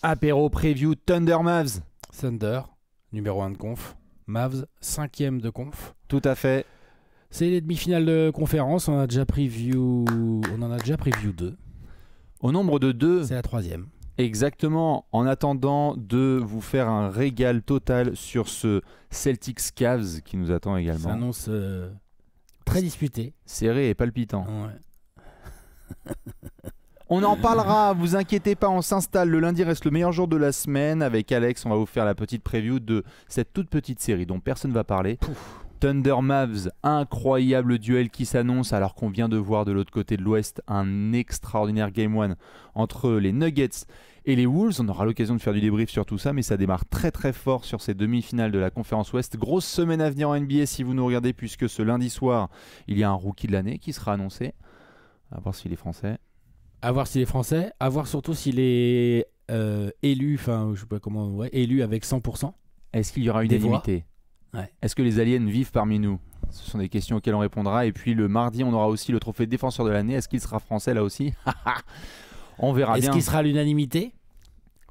Apéro preview Thunder Mavs. Thunder, numéro 1 de conf. Mavs, cinquième de conf. Tout à fait. C'est les demi-finales de conférence. On, a déjà preview... on en a déjà preview 2 Au nombre de deux. C'est la troisième. Exactement. En attendant de vous faire un régal total sur ce Celtics Cavs qui nous attend également. Ça annonce euh, très disputé. Serré et palpitant. On en parlera, vous inquiétez pas, on s'installe. Le lundi reste le meilleur jour de la semaine. Avec Alex, on va vous faire la petite preview de cette toute petite série dont personne ne va parler. Thunder Mavs, incroyable duel qui s'annonce alors qu'on vient de voir de l'autre côté de l'Ouest un extraordinaire Game 1 entre les Nuggets et les Wolves. On aura l'occasion de faire du débrief sur tout ça, mais ça démarre très très fort sur ces demi-finales de la conférence Ouest. Grosse semaine à venir en NBA si vous nous regardez, puisque ce lundi soir, il y a un rookie de l'année qui sera annoncé. À voir s'il est français. Avoir voir s'il est français, à voir surtout s'il est euh, élu, enfin, je sais pas comment, ouais, élu avec 100%. Est-ce qu'il y aura une unanimité Est-ce que les aliens vivent parmi nous Ce sont des questions auxquelles on répondra. Et puis le mardi, on aura aussi le trophée défenseur de l'année. Est-ce qu'il sera français là aussi On verra Est ce qu'il sera l'unanimité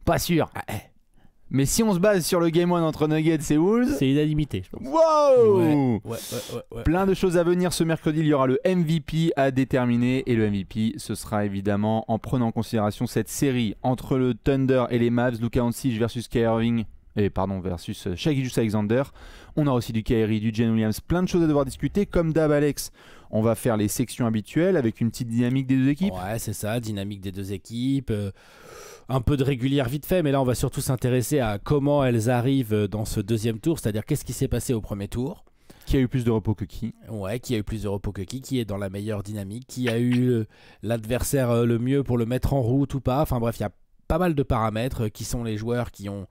Pas sûr. Ah, eh. Mais si on se base sur le game one entre Nuggets et Wolves, c'est unanimité. Je pense. Plein de choses à venir ce mercredi. Il y aura le MVP à déterminer et le MVP, ce sera évidemment en prenant en considération cette série entre le Thunder et les Mavs, Luka Doncic versus Kyrie Irving. Et pardon, versus euh, Shaggy Alexander. On a aussi du Kyrie, du Jen Williams, plein de choses à devoir discuter. Comme d'hab, Alex, on va faire les sections habituelles avec une petite dynamique des deux équipes. Ouais, c'est ça, dynamique des deux équipes. Euh, un peu de régulière vite fait, mais là on va surtout s'intéresser à comment elles arrivent euh, dans ce deuxième tour, c'est-à-dire qu'est-ce qui s'est passé au premier tour. Qui a eu plus de repos que qui Ouais, qui a eu plus de repos que qui, qui est dans la meilleure dynamique, qui a eu euh, l'adversaire euh, le mieux pour le mettre en route ou pas. Enfin bref, il y a pas mal de paramètres qui sont les joueurs qui ont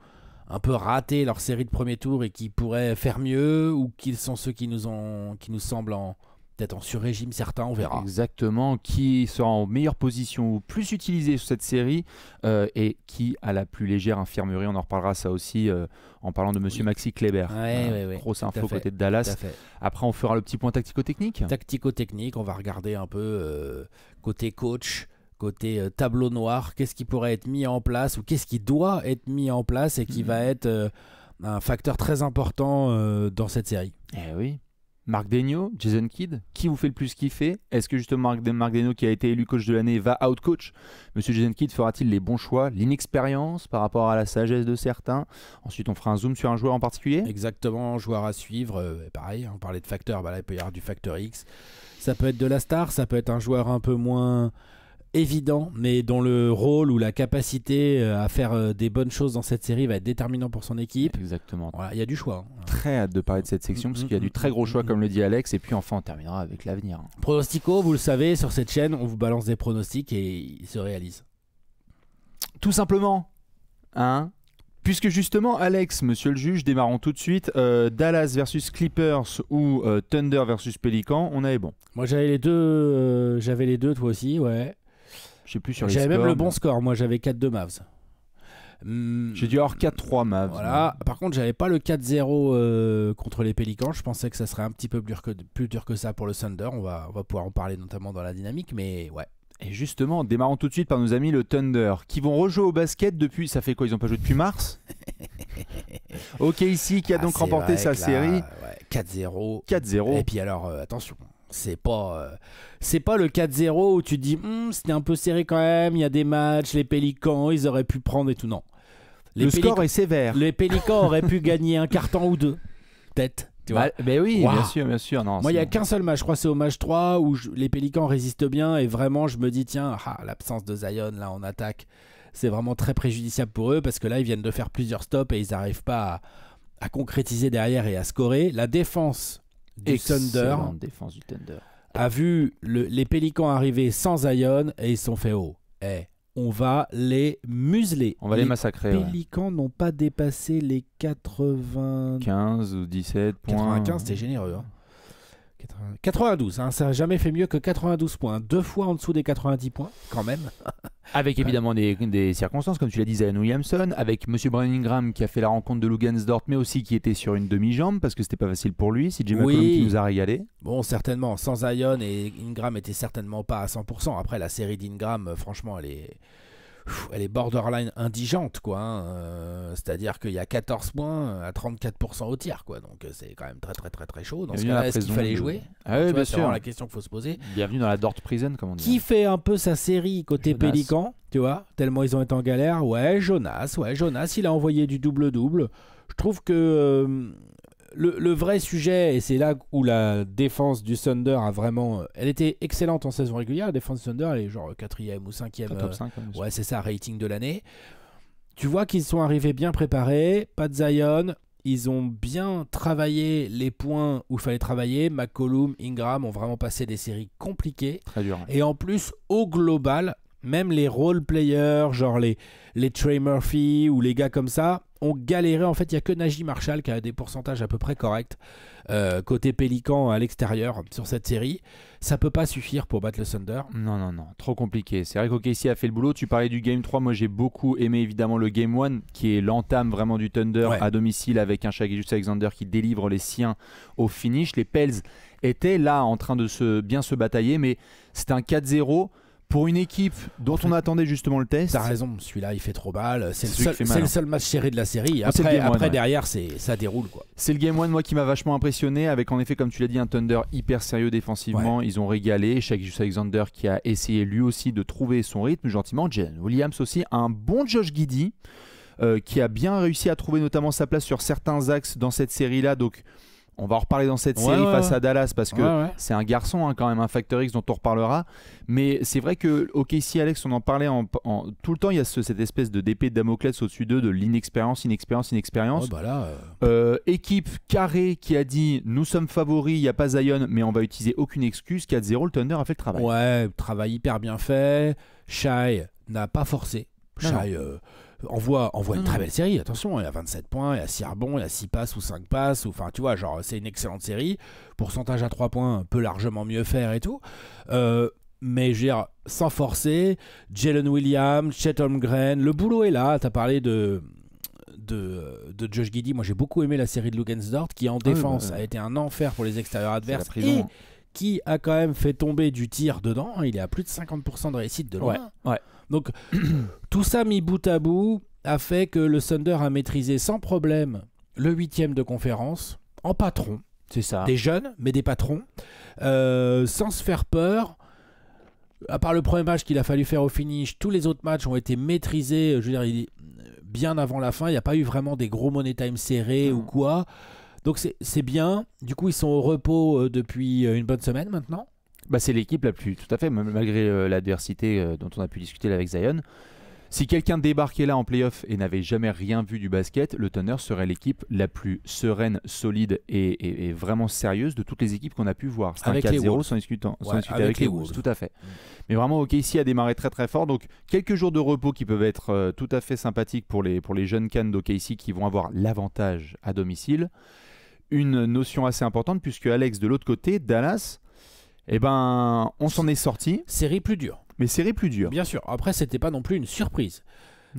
un peu raté leur série de premier tour et qui pourraient faire mieux ou qui sont ceux qui nous, ont, qui nous semblent en, peut-être en sur-régime certains, on verra. Exactement, qui sera en meilleure position ou plus utilisé sur cette série euh, et qui a la plus légère infirmerie, on en reparlera ça aussi euh, en parlant de monsieur Maxi Kleber. info côté de Dallas. Après on fera le petit point tactico-technique. Tactico-technique, on va regarder un peu euh, côté coach, côté tableau noir, qu'est-ce qui pourrait être mis en place ou qu'est-ce qui doit être mis en place et qui hmm. va être un facteur très important dans cette série. Eh oui. Marc Degno, Jason Kidd, qui vous fait le plus kiffer Est-ce que justement Marc Degno, qui a été élu coach de l'année, va out-coach Monsieur Jason Kidd fera-t-il les bons choix, l'inexpérience par rapport à la sagesse de certains Ensuite, on fera un zoom sur un joueur en particulier Exactement, joueur à suivre. Euh, pareil, hein, on parlait de facteur, bah il peut y avoir du facteur X. Ça peut être de la star, ça peut être un joueur un peu moins évident, mais dont le rôle ou la capacité euh, à faire euh, des bonnes choses dans cette série va être déterminant pour son équipe. Exactement. il y a du choix. Hein. Très hâte de parler de cette section, parce mm, qu'il y a mm, du très mm, gros choix, comme le dit Alex. Et puis enfin, on terminera avec l'avenir. Pronostico, vous le savez, sur cette chaîne, on vous balance des pronostics et ils se réalisent. Tout simplement. Hein Puisque justement, Alex, monsieur le juge, démarrons tout de suite. Euh, Dallas versus Clippers ou Thunder versus Pelican, on avait bon. Moi j'avais les deux, j'avais les deux, toi aussi, ouais. J'avais même le bon score. Moi, j'avais 4-2 Mavs. Hmm. J'ai dû avoir 4-3 Mavs. Voilà. Par contre, j'avais pas le 4-0 euh, contre les Pélicans. Je pensais que ça serait un petit peu plus dur que, ça pour le Thunder. On va, va pouvoir en parler notamment dans la dynamique, mais ouais. Et justement, démarrons tout de suite par nos amis le Thunder, qui vont rejouer au basket depuis. Ça fait quoi Ils n'ont pas joué depuis mars Ok, ici, qui a donc ah, remporté sa série 4-0. 4-0. Et puis alors, euh, attention, c'est pas euh, c'est pas le 4-0 où tu dis hmm, c'était un peu serré quand même, il y a des matchs, les Pélicans, ils auraient pu prendre et tout non. le score est sévère. Les Pélicans auraient pu gagner un carton ou deux. Peut-être. Tu vois bah, mais oui, bien sûr, bien sûr. Non, Moi, il n'y a qu'un seul match, je crois c'est au match 3 où les Pélicans résistent bien et vraiment je me dis tiens, ah, l'absence de Zion là en attaque, c'est vraiment très préjudiciable pour eux parce que là ils viennent de faire plusieurs stops et ils n'arrivent pas à concrétiser derrière et à scorer. La défense du Thunder, défense du Thunder, a vu les Pélicans arriver sans Zion et ils sont fait haut hey, eh, on va les museler. On va les, massacrer. Les Pélicans n'ont pas dépassé les 80... 15 ou 17 points. 95, c'était généreux. 92, hein. hein. ça n'a jamais fait mieux que 92 points. Deux fois en dessous des 90 points, quand même. Avec évidemment des, circonstances, comme tu l'as dit, Zion Williamson, avec Monsieur brenningham Ingram qui a fait la rencontre de Lugansdorf, mais aussi qui était sur une demi-jambe parce que c'était pas facile pour lui. C'est Jim oui. qui nous a régalé. Bon, certainement. Sans Zion et Ingram était certainement pas à 100%. Après, la série d'Ingram, euh, franchement, elle est elle est borderline indigente, quoi. Hein, euh, c'est-à-dire qu'il y a 14 points à 34% au tiers quoi. Donc euh, c'est quand même très, très, très, très chaud. Dans ce cas est-ce qu'il fallait jouer ah, oui, bien sûr. la question qu'il faut se poser. Bienvenue dans la Dort Prison, comme on dit. Qui fait un peu sa série côté Pélican, tu vois Tellement ils ont été en galère. Ouais, Jonas, ouais, Jonas, il a envoyé du double-double. Je trouve que euh, le, vrai sujet, et c'est là où la défense du Thunder a vraiment. Euh, elle était excellente en saison régulière. La défense du Thunder, elle est genre 4 ou 5 Top 5, euh, ouais, c'est ça, rating de l'année. Tu vois qu'ils sont arrivés bien préparés. Pas de Zion. Ils ont bien travaillé les points où il fallait travailler. McCollum, Ingram ont vraiment passé des séries compliquées. Très dur. Et en plus, au global, même les role players, genre les, les Trey Murphy ou les gars comme ça, on galéré. En fait, il n'y a que Najee Marshall qui a des pourcentages à peu près corrects euh, côté Pélican à l'extérieur sur cette série. Ça peut pas suffire pour battre le Thunder. Non, non, non. Trop compliqué. C'est vrai ici a fait le boulot. Tu parlais du Game 3. Moi, j'ai beaucoup aimé évidemment le Game 1 qui est l'entame vraiment du Thunder à domicile avec un Shaggy Alexander qui délivre les siens au finish. Les Pels étaient là en train de se, bien se batailler, mais c'est un 4-0 pour une équipe dont on attendait justement le test. T'as raison, celui-là il fait trop mal. C'est le, hein. seul match serré de la série. Ah, après, derrière, ça déroule quoi. C'est le game one moi qui m'a vachement impressionné avec en effet comme tu l'as dit un Thunder hyper sérieux défensivement. Ils ont régalé. Shaq Alexander qui a essayé lui aussi de trouver son rythme gentiment. James Williams aussi un bon Josh Giddy euh, qui a bien réussi à trouver notamment sa place sur certains axes dans cette série là. Donc on va en reparler dans cette série face à Dallas parce que c'est un garçon hein, quand même, un Factor X dont on reparlera. Mais c'est vrai que, ok, si Alex, on en parlait en, tout le temps, il y a cette espèce de d'épée de Damoclès au-dessus d'eux de l'inexpérience, inexpérience, inexpérience. Bah euh. Euh, équipe carrée qui a dit nous sommes favoris, il n'y a pas Zion, mais on va utiliser aucune excuse. 4-0, le Thunder a fait le travail. Ouais, travail hyper bien fait. Shai n'a pas forcé. Euh, on voit une très mm. belle série. Attention, il y a 27 points, il y a 6 rebonds, il y a 6 passes ou 5 passes. Enfin, tu vois, genre, c'est une excellente série. Pourcentage à 3 points, peut largement mieux faire et tout. Euh, mais je veux dire, sans forcer, Jalen Williams, Chet Holmgren, le boulot est là. Tu as parlé de, de, de Josh Giddy. Moi, j'ai beaucoup aimé la série de Lugensdorf, qui, en ah défense, bah, a été un enfer pour les extérieurs adverses. Et qui a quand même fait tomber du tir dedans. Il est à plus de 50% de réussite de loin. ouais. Donc tout ça mis bout à bout a fait que le Thunder a maîtrisé sans problème le huitième de conférence en patron. C'est ça. Des jeunes, mais des patrons, euh, sans se faire peur. À part le premier match qu'il a fallu faire au finish, tous les autres matchs ont été maîtrisés. Je bien avant la fin, il n'y a pas eu vraiment des gros money time serrés ou quoi. Donc c'est bien. Du coup, ils sont au repos euh, depuis euh, une bonne semaine maintenant. Bah, c'est l'équipe la plus, tout à fait, malgré euh, l'adversité euh, dont on a pu discuter avec Zion. Si quelqu'un débarquait là en playoff et n'avait jamais rien vu du basket, le Thunder serait l'équipe la plus sereine, solide et, vraiment sérieuse de toutes les équipes qu'on a pu voir. C'est un 4-0 sans discuter avec, les Wolves, tout à fait. Mm. Mais vraiment, OK, ici a démarré très très fort. Donc, quelques jours de repos qui peuvent être euh, tout à fait sympathiques pour les, pour les jeunes cannes d'OKC qui vont avoir l'avantage à domicile. Une notion assez importante puisque Alex, de l'autre côté, Dallas eh ben, on s'en est sorti. Série plus dure. Mais série plus dure. Bien sûr. Après, c'était pas non plus une surprise.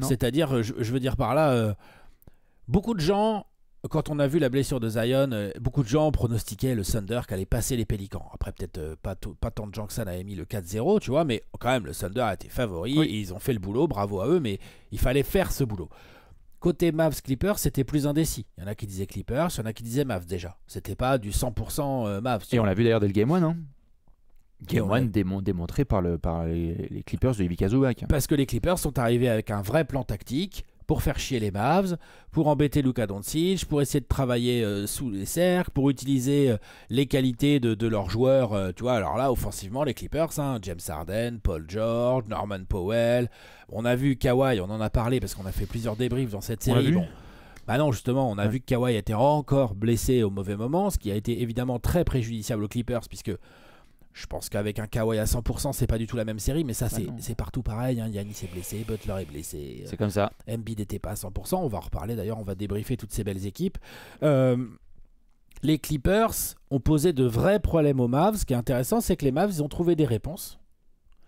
C'est-à-dire, je, veux dire par là, euh, beaucoup de gens, quand on a vu la blessure de Zion, euh, beaucoup de gens pronostiquaient le Thunder qu'allait passer les Pélicans. Après, peut-être euh, pas, pas, tant de gens que ça n'avait mis le 4-0, tu vois, mais quand même, le Thunder a été favori, et ils ont fait le boulot, bravo à eux, mais il fallait faire ce boulot. Côté Mavs Clippers, c'était plus indécis. Il y en a qui disaient Clippers, il y en a qui disaient Mavs déjà. C'était pas du 100% Mavs. Et on l'a vu d'ailleurs dès le Game 1, non hein qui ouais. démontré par, le, par les, Clippers de Ibi Parce que les Clippers sont arrivés avec un vrai plan tactique pour faire chier les Mavs, pour embêter Luka Doncic, pour essayer de travailler euh, sous les cercles, pour utiliser euh, les qualités de, leurs joueurs. Euh, tu vois, alors là, offensivement, les Clippers, hein, James Harden, Paul George, Norman Powell. On a vu Kawhi, on en a parlé parce qu'on a fait plusieurs débriefs dans cette série. Bon, bah non, justement, on a vu que Kawhi était encore blessé au mauvais moment, ce qui a été évidemment très préjudiciable aux Clippers puisque je pense qu'avec un Kawhi à 100%, c'est pas du tout la même série, mais ça, bah c'est partout pareil. Hein. Yannis est blessé, Butler est blessé. Euh, c'est comme ça. Embiid n'était pas à 100%. On va en reparler d'ailleurs, on va débriefer toutes ces belles équipes. Euh, les Clippers ont posé de vrais problèmes aux Mavs. Ce qui est intéressant, c'est que les Mavs, ils ont trouvé des réponses.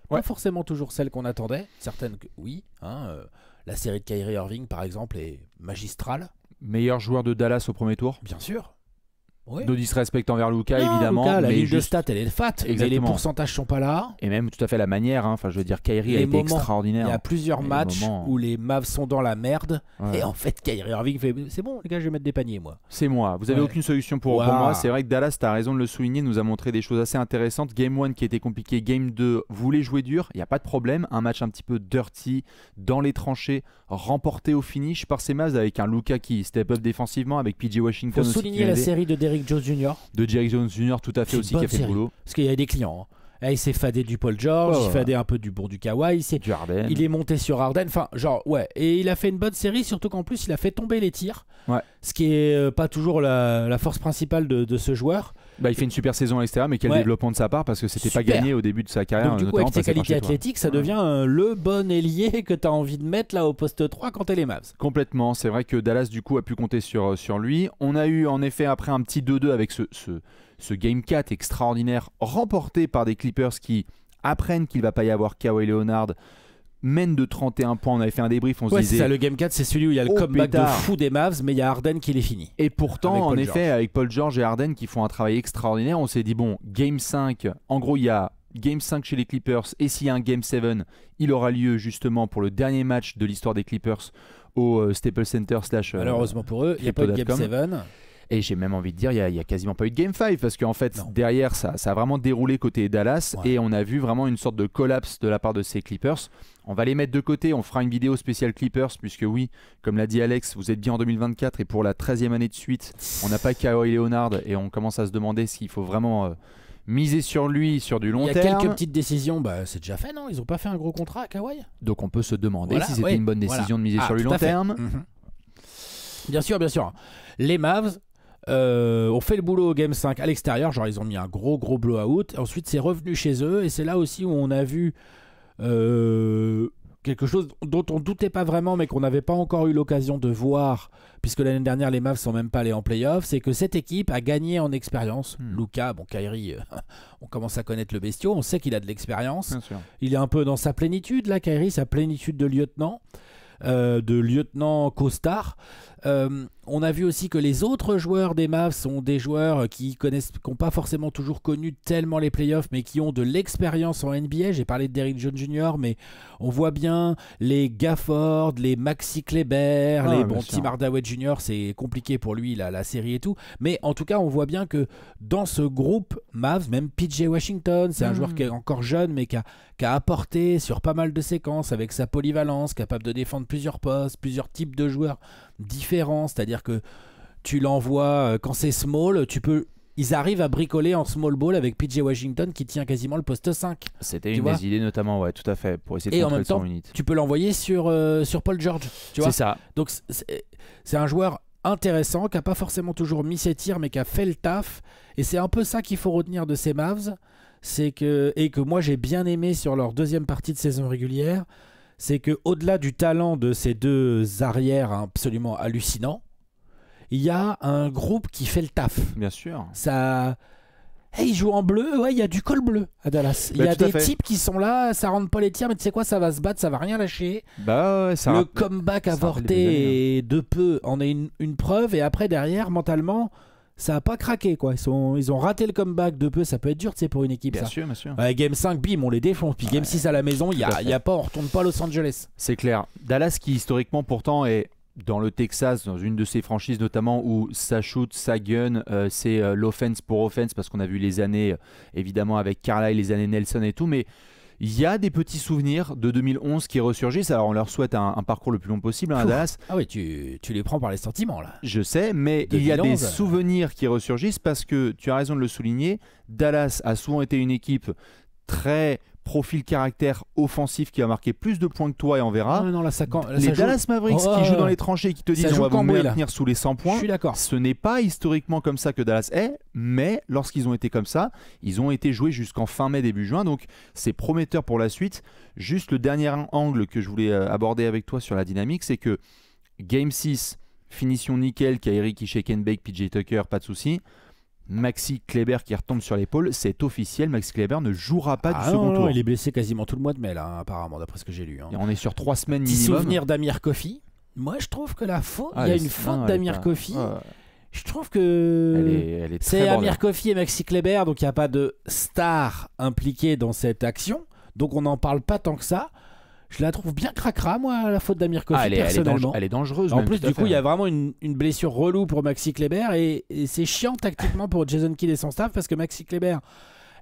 Pas forcément toujours celles qu'on attendait. Certaines oui. Hein, euh, la série de Kyrie Irving, par exemple, est magistrale. Meilleur joueur de Dallas au premier tour Bien sûr nos De disrespect envers Luca évidemment. la mais ligne de stats, elle est fat. les pourcentages sont pas là. Et même tout à fait la manière. Hein. Enfin, je veux dire, Kyrie a été extraordinaire. Il y a plusieurs matchs où hein. les Mavs sont dans la merde. Et en fait, Kyrie Irving fait C'est bon, les gars, je vais mettre des paniers, moi. C'est moi. Vous avez aucune solution pour, moi. C'est vrai que Dallas, tu as raison de le souligner, nous a montré des choses assez intéressantes. Game 1 qui était compliqué. Game 2 voulait jouer dur. Il n'y a pas de problème. Un match un petit peu dirty, dans les tranchées, remporté au finish par ces Mavs avec un Luca qui step up défensivement, avec PJ Washington. la série de Jones Jr. De Derrick Jones Jr. tout à fait aussi qui a fait le boulot. Parce qu'il y a des clients. Hein. il s'est fadé du Paul George, il s'est fadé un peu du Bourg du Kawhi, il, il est monté sur Arden enfin genre ouais, et il a fait une bonne série, surtout qu'en plus il a fait tomber les tirs, ouais. ce qui est euh, pas toujours la, force principale de, de, ce joueur. Bah, il fait une super saison à l'extérieur, mais quel développement de sa part parce que c'était pas gagné au début de sa carrière. Donc, du coup, avec ses qualités athlétiques, ça devient euh, le bon ailier que tu as envie de mettre là au poste 3 quand es les Mavs. Complètement. C'est vrai que Dallas, du coup, a pu compter sur, euh, sur lui. On a eu en effet après un petit 2-2 avec ce, ce, ce Game 4 extraordinaire remporté par des Clippers qui apprennent qu'il va pas y avoir Kawhi Leonard mène de 31 points. On avait fait un débrief, on se disait. le Game 4, c'est celui où il y a le oh, comeback de fou des Mavs, mais il y a Harden qui les fini Et pourtant, en effet, avec Paul George et Harden qui font un travail extraordinaire, on s'est dit bon, Game 5, en gros, il y a Game 5 chez les Clippers, et s'il y a un Game 7, il aura lieu justement pour le dernier match de l'histoire des Clippers au euh, Staples Center euh, Malheureusement pour eux, il n'y a pas de Game 7. Et j'ai même envie de dire, il n'y a, quasiment pas eu de Game 5 parce qu'en fait, derrière, ça, ça a vraiment déroulé côté Dallas et on a vu vraiment une sorte de collapse de la part de ces Clippers. On va les mettre de côté, on fera une vidéo spéciale Clippers, puisque oui, comme l'a dit Alex, vous êtes bien en 2024 et pour la 13e année de suite, on n'a pas Kawhi Leonard et on commence à se demander s'il faut vraiment. Euh, miser sur lui sur du long terme. Il y a quelques petites décisions, bah, c'est déjà fait, non Ils n'ont pas fait un gros contrat à Kawhi Donc on peut se demander si c'était une bonne décision de miser ah, sur lui long terme. Mhm. Bien sûr, bien sûr. Les Mavs, euh, on fait le boulot au Game 5 à l'extérieur, genre ils ont mis un gros gros blowout. Ensuite c'est revenu chez eux et c'est là aussi où on a vu euh, quelque chose dont on doutait pas vraiment mais qu'on n'avait pas encore eu l'occasion de voir puisque l'année dernière les Mavs sont même pas allés en playoff, c'est que cette équipe a gagné en expérience. Hmm. Luca, bon Kyrie, euh, on commence à connaître le bestiau, on sait qu'il a de l'expérience. Il est un peu dans sa plénitude là, Kairi, sa plénitude de lieutenant. de lieutenant costard. Euh, on a vu aussi que les autres joueurs des Mavs sont des joueurs qui connaissent, n'ont pas forcément toujours connu tellement les playoffs, mais qui ont de l'expérience en NBA. J'ai parlé de Derrick Jones Jr., mais on voit bien les Gafford, les Maxi Kleber, ah, les bon Tim Hardaway Jr. C'est compliqué pour lui la, la série et tout, mais en tout cas, on voit bien que dans ce groupe Mavs, même PJ Washington, c'est un joueur mm. qui est encore jeune, mais a, qui a apporté sur pas mal de séquences avec sa polyvalence, capable de défendre plusieurs postes, plusieurs types de joueurs différents. C'est-à-dire que tu l'envoies euh, quand c'est small, tu peux. Ils arrivent à bricoler en small ball avec PJ Washington qui tient quasiment le poste 5. C'était une des idées notamment, ouais, tout à fait, pour essayer de Et en même temps, tu peux l'envoyer sur, euh, sur Paul George, tu vois. C'est ça. Donc c'est un joueur intéressant qui n'a pas forcément toujours mis ses tirs mais qui a fait le taf. Et c'est un peu ça qu'il faut retenir de ces Mavs c'est que et que moi j'ai bien aimé sur leur deuxième partie de saison régulière, c'est que au-delà du talent de ces deux arrières absolument hallucinants, il y a un groupe qui fait le taf. Bien sûr. Ça. Hey, ils jouent en bleu, ouais, il y a du col bleu à Dallas. Il y bah, a des types qui sont là, ça rentre pas les tirs, mais tu sais quoi, ça va se battre, ça va rien lâcher. Bah ça Le comeback avorté hein. de peu en est une, une preuve, et après, derrière, mentalement, ça a pas craqué quoi. Ils, ils ont raté le comeback de peu, ça peut être dur pour une équipe. Bien sûr, bien sûr. game 5, bim, on les défonce. Puis game 6 à la maison, il y a, y a pas, on retourne pas à Los Angeles. C'est clair. Dallas qui historiquement pourtant est dans le Texas, dans une de ses franchises notamment où ça shoot, ça gun, euh, c'est euh, l'offense pour offense parce qu'on a vu les années euh, évidemment avec Carlisle, les années Nelson et tout, mais il y a des petits souvenirs de 2011 qui ressurgissent. Alors, on leur souhaite un, parcours le plus long possible à hein, Dallas. Ah oui, tu, les prends par les sentiments, là. Je sais, mais il y a des souvenirs qui ressurgissent parce que, tu as raison de le souligner, Dallas a souvent été une équipe très profil caractère offensif qui va marquer plus de points que toi et on verra. les Dallas Mavericks oh, qui oh, jouent oh. dans les tranchées et qui te disent on va vous maintenir sous les 100 points. Je suis d'accord. Ce n'est pas historiquement comme ça que Dallas est, mais lorsqu'ils ont été comme ça, ils ont été joués jusqu'en fin mai début juin donc c'est prometteur pour la suite. Juste le dernier angle que je voulais euh, aborder avec toi sur la dynamique, c'est que game 6 finition nickel, Kairi bake, PJ Tucker, pas de souci. Maxi Kleber qui retombe sur l'épaule, c'est officiel, Maxi Kleber ne jouera pas du ah second tour. Il est blessé quasiment tout le mois de mai, là, hein, apparemment, d'après ce que j'ai lu. Hein. on est sur trois semaines souvenir d'Amir Kofi. Moi, je trouve que la faute, ah, il y a une faute d'Amir Kofi. Je trouve que c'est Amir Kofi et Maxi Kleber, donc il n'y a pas de star impliquée dans cette action. Donc on n'en parle pas tant que ça. Je la trouve bien cracra, moi, la faute d'Amir Kofi, ah, elle, est, personnellement. Elle dangereuse. En plus, du coup, il y a vraiment une, blessure relou pour Maxi Kleber et, c'est chiant tactiquement pour Jason Kidd et son staff parce que Maxi Kleber.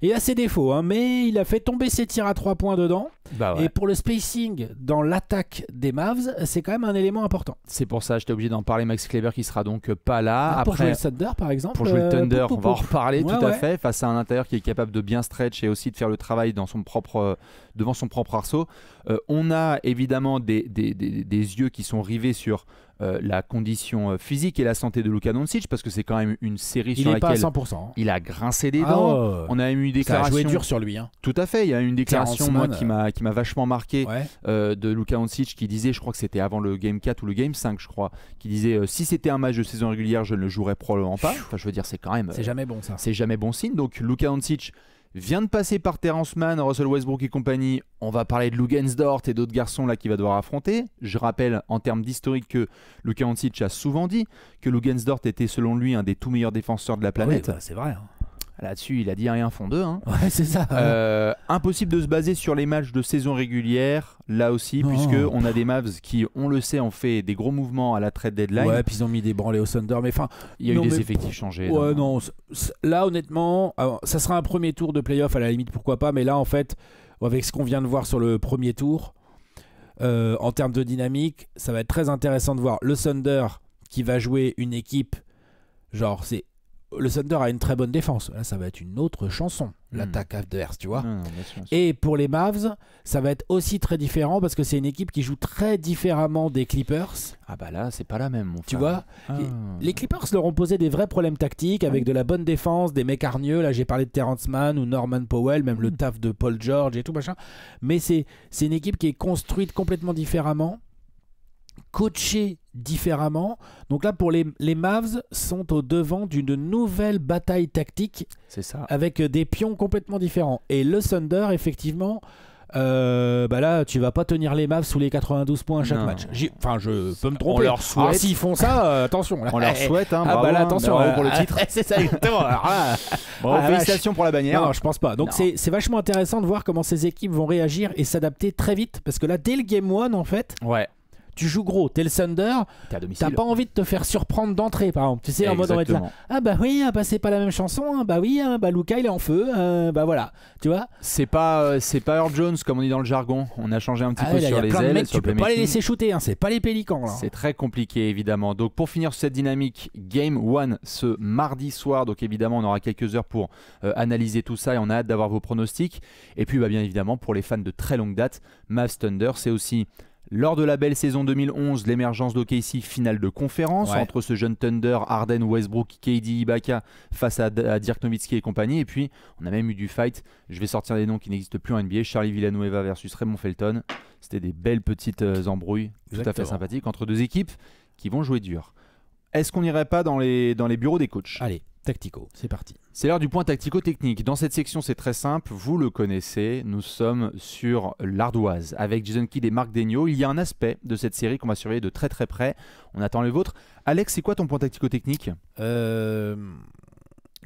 Il a ses défauts, hein, mais il a fait tomber ses tirs à 3 points dedans. Bah et pour le spacing dans l'attaque des Mavs, c'est quand même un élément important. C'est pour ça, que j'étais obligé d'en parler. Maxi Kleber qui sera donc euh, pas là. Ah, Après, pour jouer le Thunder, par exemple. Pour jouer le euh, Thunder, on va en reparler tout à fait. Face à un intérieur qui est capable de bien stretch et aussi de faire le travail euh, devant son propre arceau. Euh, on a évidemment des, des, yeux qui sont rivés sur euh, la condition euh, physique et la santé de Luka Doncic parce que c'est quand même une série sur laquelle hein. il a grincé des ah dents. on a même eu une déclaration dur sur lui. Hein. Tout à fait. Il y a une déclaration moi, qui m'a qui m'a vachement marqué de Luka Doncic qui disait, je crois que c'était avant le game 4 ou le game 5, je crois, qui disait si c'était un match de saison régulière, je ne le jouerais probablement pas. je veux dire, c'est quand même. c'est jamais bon ça. C'est jamais bon signe. Donc Luka Doncic vient de passer par Terence Mann, Russell Westbrook et compagnie. On va parler de Lugensdort et d'autres garçons là qu'il va devoir affronter. Je rappelle en termes d'historique que Luka a souvent dit que Lugensdort était selon lui un des tout meilleurs défenseurs de la planète. Bah, c'est vrai. Hein. Là-dessus, il a dit rien fond d'eux. Hein. c'est ça. Euh, impossible de se baser sur les matchs de saison régulière, là aussi, puisqu'on puisque on a des Mavs qui, on le sait, ont fait des gros mouvements à la trade deadline. Ouais, puis ils ont mis des branlés au Thunder, mais enfin, il y a eu des effectifs changés. Ouais, non. Là, honnêtement, ça sera un premier tour de playoff à la limite, pourquoi pas. Mais là, en fait, avec ce qu'on vient de voir sur le premier tour, euh, en termes de dynamique, ça va être très intéressant de voir le Thunder qui va jouer une équipe. Genre, c'est le Thunder a une très bonne défense. Là, ça va être une autre chanson, hmm. l'attaque l'attaque adverse, tu vois. Ah, et pour les Mavs, ça va être aussi très différent parce que c'est une équipe qui joue très différemment des Clippers. Ah bah là, c'est pas la même, Tu vois, ah. les Clippers leur ont posé des vrais problèmes tactiques avec ah. de la bonne défense, des mecs hargneux. Là, j'ai parlé de Terrence Mann ou Norman Powell, même le hmm. taf de Paul George et tout machin. Mais c'est une équipe qui est construite complètement différemment, coachée différemment. Donc là, pour les, les Mavs, sont au devant d'une nouvelle bataille tactique. C'est ça. Avec des pions complètement différents. Et le Thunder, effectivement. Euh, bah là, tu vas pas tenir les Mavs sous les 92 points à chaque match. Enfin, je peux me tromper. On leur souhaite. Ah, s'ils font ça, euh, attention. On leur eh, souhaite. Hein, ah bah là, attention. Euh, pour le titre. c'est ça, ah, bon, félicitations pour la bannière. Non, je pense pas. Donc c'est vachement intéressant de voir comment ces équipes vont réagir et s'adapter très vite. Parce que là, dès le game 1, en fait, ouais tu joues gros, t'es le Thunder, t'as pas envie de te faire surprendre d'entrée par exemple. Tu sais, en mode on va ah bah oui, ah, bah, c'est pas la même chanson, ah, bah oui, hein, bah Luca il est en feu, euh, bah voilà, tu vois. C'est pas, euh, c'est pas Earl Jones comme on dit dans le jargon, on a changé un petit peu sur les ailes. tu peux pas les laisser shooter, hein, c'est pas les pélicans. C'est très compliqué évidemment. Donc pour finir cette dynamique, Game one ce mardi soir, donc évidemment on aura quelques heures pour euh, analyser tout ça et on a hâte d'avoir vos pronostics. Et puis bah, bien évidemment pour les fans de très longue date, Mavs Thunder, c'est aussi lors de la belle saison 2011, l'émergence d'OKC finale de conférence entre ce jeune Thunder, Arden, Westbrook, KD, Ibaka face à, Dirk Nowitzki et compagnie. Et puis, on a même eu du fight. Je vais sortir des noms qui n'existent plus en NBA. Charlie Villanueva versus Raymond Felton. C'était des belles petites euh, embrouilles tout à fait sympathiques entre deux équipes qui vont jouer dur. Est-ce qu'on n'irait pas dans les, dans les bureaux des coachs Allez. Tactico, c'est parti. C'est l'heure du point tactico-technique. Dans cette section, c'est très simple, vous le connaissez, nous sommes sur l'ardoise avec Jason Kidd et Marc Degno. Il y a un aspect de cette série qu'on va surveiller de très très près. On attend le vôtre. Alex, c'est quoi ton point tactico-technique euh,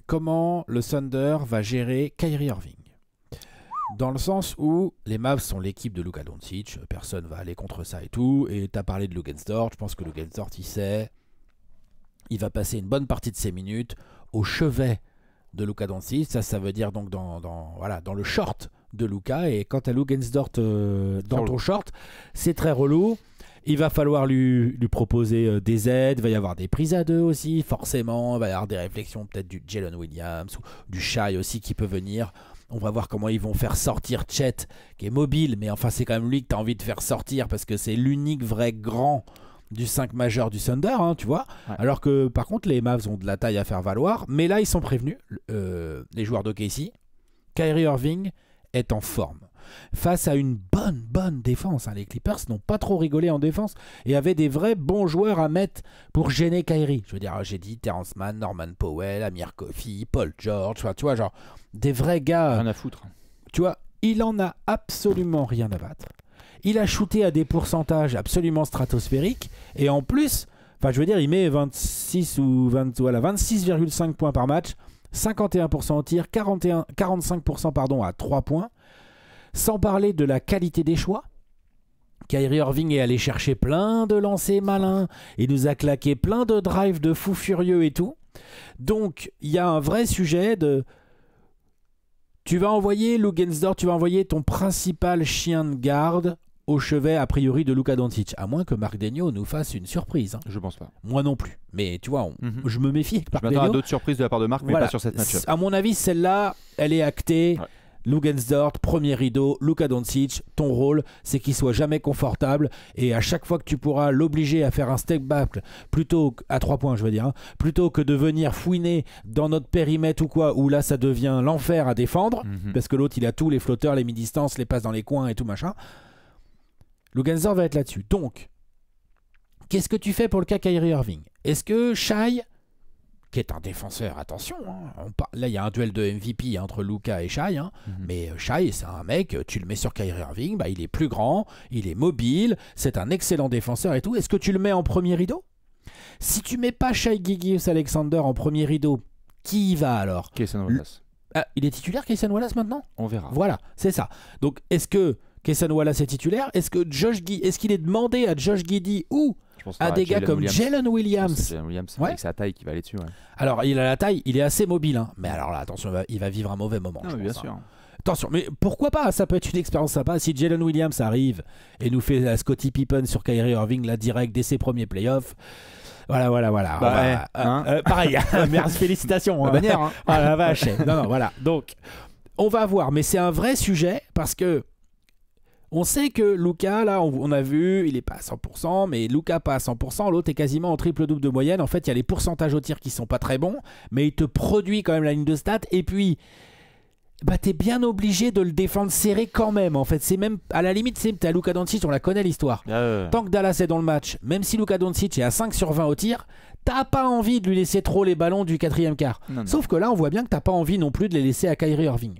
Comment le Thunder va gérer Kyrie Irving dans le sens où les Mavs sont l'équipe de Luka Doncic, personne va aller contre ça et tout. Et t'as parlé de Logan je pense que le il sait, il va passer une bonne partie de ses minutes au chevet de Luca Doncic. Ça, ça veut dire donc dans, dans, voilà, dans le short de Luca. Et quant à Lou euh, dans ton short, c'est très relou. Il va falloir lui, lui proposer euh, des aides, il va y avoir des prises à deux aussi, forcément, il va y avoir des réflexions peut-être du Jalen Williams ou du Shai aussi qui peut venir. On va voir comment ils vont faire sortir Chet, qui est mobile, mais enfin c'est quand même lui que tu as envie de faire sortir parce que c'est l'unique vrai grand du 5 majeur du Thunder, hein, tu vois. Alors que par contre, les Mavs ont de la taille à faire valoir. Mais là, ils sont prévenus, euh, les joueurs de d'OKC. Kyrie Irving est en forme. Face à une bonne, bonne défense. Hein, les Clippers n'ont pas trop rigolé en défense et avaient des vrais bons joueurs à mettre pour gêner Kyrie. Je veux dire, j'ai dit Terrence Mann, Norman Powell, Amir Kofi, Paul George, tu vois, tu vois, genre des vrais gars. à foutre. Tu vois, il en a absolument rien à battre. Il a shooté à des pourcentages absolument stratosphériques. Et en plus, enfin, je veux dire, il met 26 ou 20, 26,5 points par match, 51% au tir, 41, 45% pardon, à 3 points. Sans parler de la qualité des choix. Kairi Irving est allé chercher plein de lancers malins. Il nous a claqué plein de drives de fous furieux et tout. Donc, il y a un vrai sujet de. Tu vas envoyer Lugensdor, tu vas envoyer ton principal chien de garde au chevet a priori de Luka Doncic, à moins que Marc Degno nous fasse une surprise. Hein. Je pense pas. Moi non plus. Mais tu vois, mhm. je me méfie. Il y à d'autres surprises de la part de Marc, mais pas sur cette nature À mon avis, celle-là, elle est actée. Ouais. premier rideau, Luka Doncic, ton rôle, c'est qu'il soit jamais confortable et à chaque fois que tu pourras l'obliger à faire un step back plutôt à trois points, je veux dire, hein, plutôt que de venir fouiner dans notre périmètre ou quoi, où là ça devient l'enfer à défendre mhm. parce que l'autre il a tout, les flotteurs, les mi-distances, les passes dans les coins et tout machin. Lugansor va être là-dessus. Donc, qu'est-ce que tu fais pour le cas Kyrie Irving Est-ce que Shai, qui est un défenseur, attention, hein, là il y a un duel de MVP entre Luca et Shai, hein, mhm. mais euh, Shai c'est un mec, euh, tu le mets sur Kyrie Irving, bah, il est plus grand, il est mobile, c'est un excellent défenseur et tout. Est-ce que tu le mets en premier rideau Si tu mets pas Shai Gigius Alexander en premier rideau, qui y va alors Wallace. Ah, il est titulaire Kaysen Wallace maintenant On verra. Voilà, c'est ça. Donc est-ce que Kessan Wallace est titulaire. Est-ce que Josh est-ce qu'il est demandé à Josh Giddy ou à des gars comme Williams. Jalen Williams, Williams avec sa taille qui va aller dessus. Alors il a la taille, il est assez mobile, hein. mais alors là attention, il va vivre un mauvais moment. je bien hein. sûr. Attention, mais pourquoi pas Ça peut être une expérience sympa. Si Jalen Williams arrive et nous fait la Scotty Pippen sur Kyrie Irving, la direct dès ses premiers playoffs. Voilà, voilà, voilà. Bah, ah bah, euh, hein. euh, pareil, hein. merci, félicitations. on manière, ah, la vache. non, non, voilà. Donc, on va voir, mais c'est un vrai sujet parce que on sait que Luca, là, on, a vu, il est pas à 100%, mais Luca pas à 100%, l'autre est quasiment en triple-double de moyenne. En fait, il y a les pourcentages au tir qui sont pas très bons, mais il te produit quand même la ligne de stats. Et puis, bah, es bien obligé de le défendre serré quand même. En fait, c'est même à la limite, c'est à Luca Doncic, on la connaît l'histoire. Ah, Tant que Dallas est dans le match, même si Luca Doncic est à 5 sur 20 au tir, t'as pas envie de lui laisser trop les ballons du quatrième quart. Sauf que là, on voit bien que t'as pas envie non plus de les laisser à Kyrie Irving.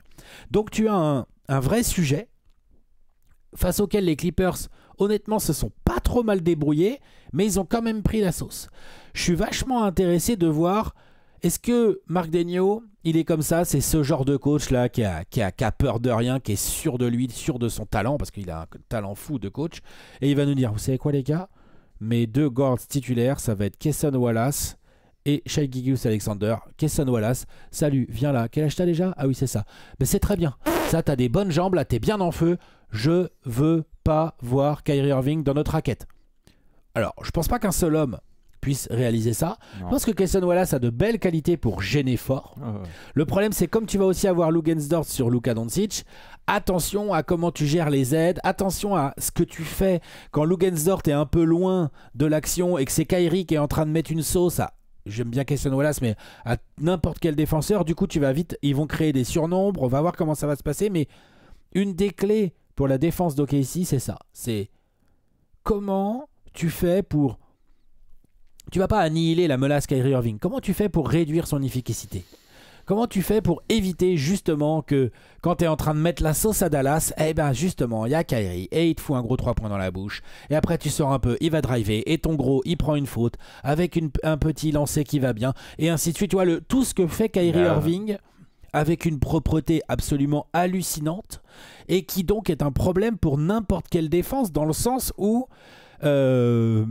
Donc, tu as un vrai sujet face auxquels les Clippers, honnêtement, se sont pas trop mal débrouillés, mais ils ont quand même pris la sauce. Je suis vachement intéressé de voir est-ce que Marc Degno, il est comme ça C'est ce genre de coach là qui a, qui, a, qui peur de rien, qui est sûr de lui, sûr de son talent, parce qu'il a un talent fou de coach. Et il va nous dire, vous savez quoi les gars Mes deux guards titulaires, ça va être Kesson Wallace et Shai Gigius Alexander, Kesson Wallace. Salut, viens là. Quel âge t'as déjà Ah oui, c'est ça. Mais ben, c'est très bien. Ça, t'as des bonnes jambes, là, t'es bien en feu. Je veux pas voir Kyrie Irving dans notre raquette. Alors, je pense pas qu'un seul homme puisse réaliser ça. Je pense que Kesson Wallace a de belles qualités pour gêner fort. Ah Le problème, c'est comme tu vas aussi avoir Lugensdorf sur Luka Doncic, attention à comment tu gères les aides, attention à ce que tu fais quand Lugensdorf est un peu loin de l'action et que c'est Kyrie qui est en train de mettre une sauce à j'aime bien questionner Wallace, mais à n'importe quel défenseur, du coup, tu vas vite, ils vont créer des surnombres, on va voir comment ça va se passer, mais une des clés pour la défense ici, c'est ça. C'est comment tu fais pour. Tu vas pas annihiler la menace Kyrie Irving. Comment tu fais pour réduire son efficacité Comment tu fais pour éviter justement que quand tu es en train de mettre la sauce à Dallas, eh ben justement, il y a Kyrie et il te fout un gros 3 points dans la bouche. Et après tu sors un peu, il va driver et ton gros, il prend une faute avec un petit lancer qui va bien et ainsi de suite. Tu vois, le, tout ce que fait Kyrie bah Irving avec une propreté absolument hallucinante et qui donc est un problème pour n'importe quelle défense dans le sens où... Euh,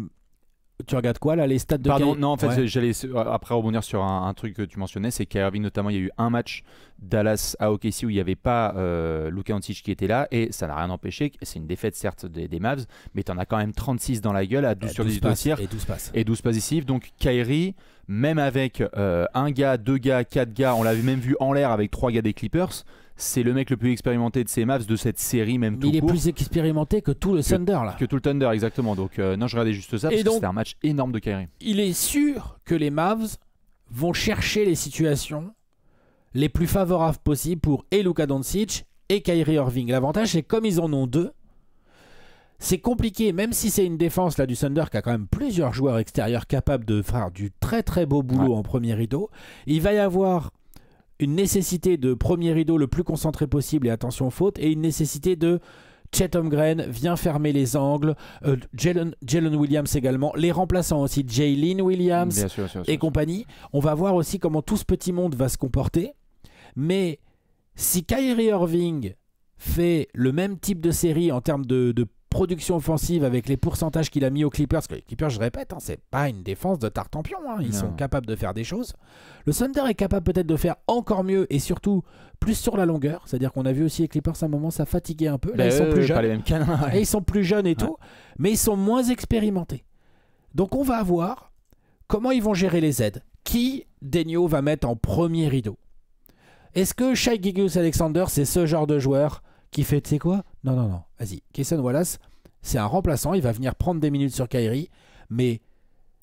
tu regardes quoi là Les stats de Pardon, non, en fait, j'allais euh, après rebondir sur un, truc que tu mentionnais c'est Kairi notamment, il y a eu un match Dallas à OKC où il n'y avait pas euh, Luka Doncic qui était là et ça n'a rien empêché. C'est une défaite, certes, des, Mavs, mais tu en as quand même 36 dans la gueule à 12 euh, sur 12 et 12 passes. Et 12 passes ici. Donc, Kyrie, même avec un gars, deux gars, quatre gars, on l'avait même vu en l'air avec trois gars des Clippers c'est le mec le plus expérimenté de ces Mavs, de cette série même Il est plus expérimenté que tout le Thunder là. Que tout le Thunder exactement. Donc euh, non, je regardais juste ça parce que c'était un match énorme de Kyrie. Il est sûr que les Mavs vont chercher les situations les plus favorables possibles pour et Luka Doncic et Kyrie Irving. L'avantage c'est comme ils en ont deux, c'est compliqué, même si c'est une défense là du Thunder qui a quand même plusieurs joueurs extérieurs capables de faire du très très beau boulot en premier rideau. Il va y avoir une nécessité de premier rideau le plus concentré possible et attention faute, et une nécessité de Chet grain vient fermer les angles, euh, Jalen, Williams également, les remplaçants aussi, Jalen Williams et compagnie. On va voir aussi comment tout ce petit monde va se comporter. Mais si Kyrie Irving fait le même type de série en termes de production offensive avec les pourcentages qu'il a mis aux Clippers, parce que les Clippers, je répète, hein, c'est pas une défense de tartampion, hein. ils sont capables de faire des choses. Le Thunder est capable peut-être de faire encore mieux et surtout plus sur la longueur, c'est-à-dire qu'on a vu aussi les Clippers à un moment ça fatiguait un peu, ben ils sont plus jeunes, et ils sont plus jeunes et tout, mais ils sont moins expérimentés. Donc on va voir comment ils vont gérer les aides, qui Degno va mettre en premier rideau. Est-ce que Shai Alexander c'est ce genre de joueur qui fait tu sais quoi Non non non, vas-y, Kayson Wallace, c'est un remplaçant, il va venir prendre des minutes sur Kyrie, mais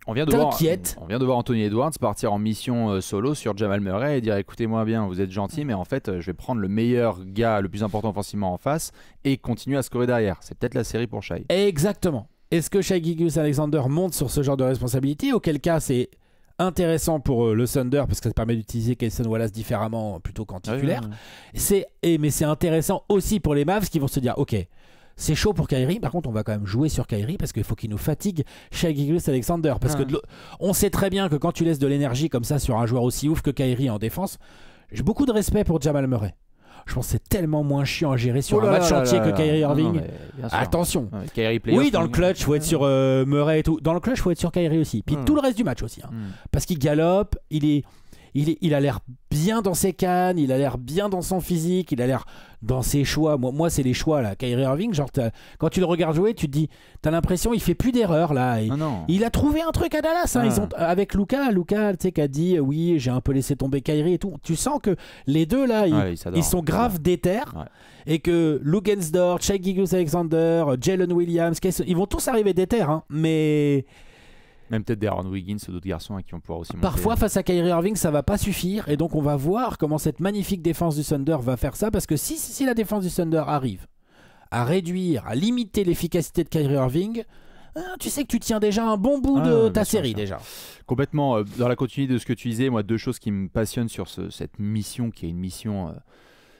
on vient, de voir, on vient de voir Anthony Edwards partir en mission euh, solo sur Jamal Murray et dire écoutez-moi bien, vous êtes gentil, mais en fait, euh, je vais prendre le meilleur gars, le plus important offensivement en face et continuer à scorer derrière. C'est peut-être la série pour Shai. Exactement. Est-ce que Shai Gigus Alexander monte sur ce genre de responsabilité Auquel cas, c'est intéressant pour euh, le Thunder parce que ça permet d'utiliser Kelson Wallace différemment euh, plutôt qu'en titulaire. Et, mais c'est intéressant aussi pour les Mavs qui vont se dire ok. C'est chaud pour Kyrie. Par contre, on va quand même jouer sur Kyrie parce qu'il faut qu'il nous fatigue chez Iglesias Alexander. Parce que ah. on sait très bien que quand tu laisses de l'énergie comme ça sur un joueur aussi ouf que Kyrie en défense, j'ai beaucoup de respect pour Jamal Murray. Je pense que c'est tellement moins chiant à gérer sur oh le match entier que Kyrie Irving. Attention. oui, dans le clutch, faut être sur euh, Murray et tout. Dans le clutch, faut être sur Kyrie aussi. Puis hmm. tout le reste du match aussi, hein. hmm. parce qu'il galope, il est il, a l'air bien dans ses cannes, il a l'air bien dans son physique, il a l'air dans ses choix. Moi, moi c'est les choix là. Kyrie Irving, genre quand tu le regardes jouer, tu te dis, t'as l'impression il fait plus d'erreurs là. Il, ah il, a trouvé un truc à Dallas. Hein. Ils ah. avec Luca, Luca, tu sais, qui a dit oui, j'ai un peu laissé tomber Kyrie et tout. Tu sens que les deux là, ils, sont grave déter et que Lugensdorf, Shai Giggles Alexander, Jalen Williams, ils vont tous arriver déter, hein, mais même peut-être des Wiggins ou d'autres garçons qui vont pouvoir aussi. Monter. Parfois, euh, face à Kyrie Irving, ça va pas suffire. Et donc, on va voir comment cette magnifique défense du Thunder va faire ça. Parce que si, si la défense du Thunder arrive à réduire, à limiter l'efficacité de Kyrie Irving, hein, tu sais que tu tiens déjà un bon bout ah, de ta série déjà. Complètement, euh, dans la continuité de ce que tu disais, moi, deux choses qui me passionnent sur cette mission qui est une mission... Euh,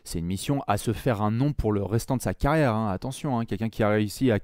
c'est une mission à se faire un nom pour le restant de sa carrière. Hein. Attention, hein, quelqu'un qui a réussi à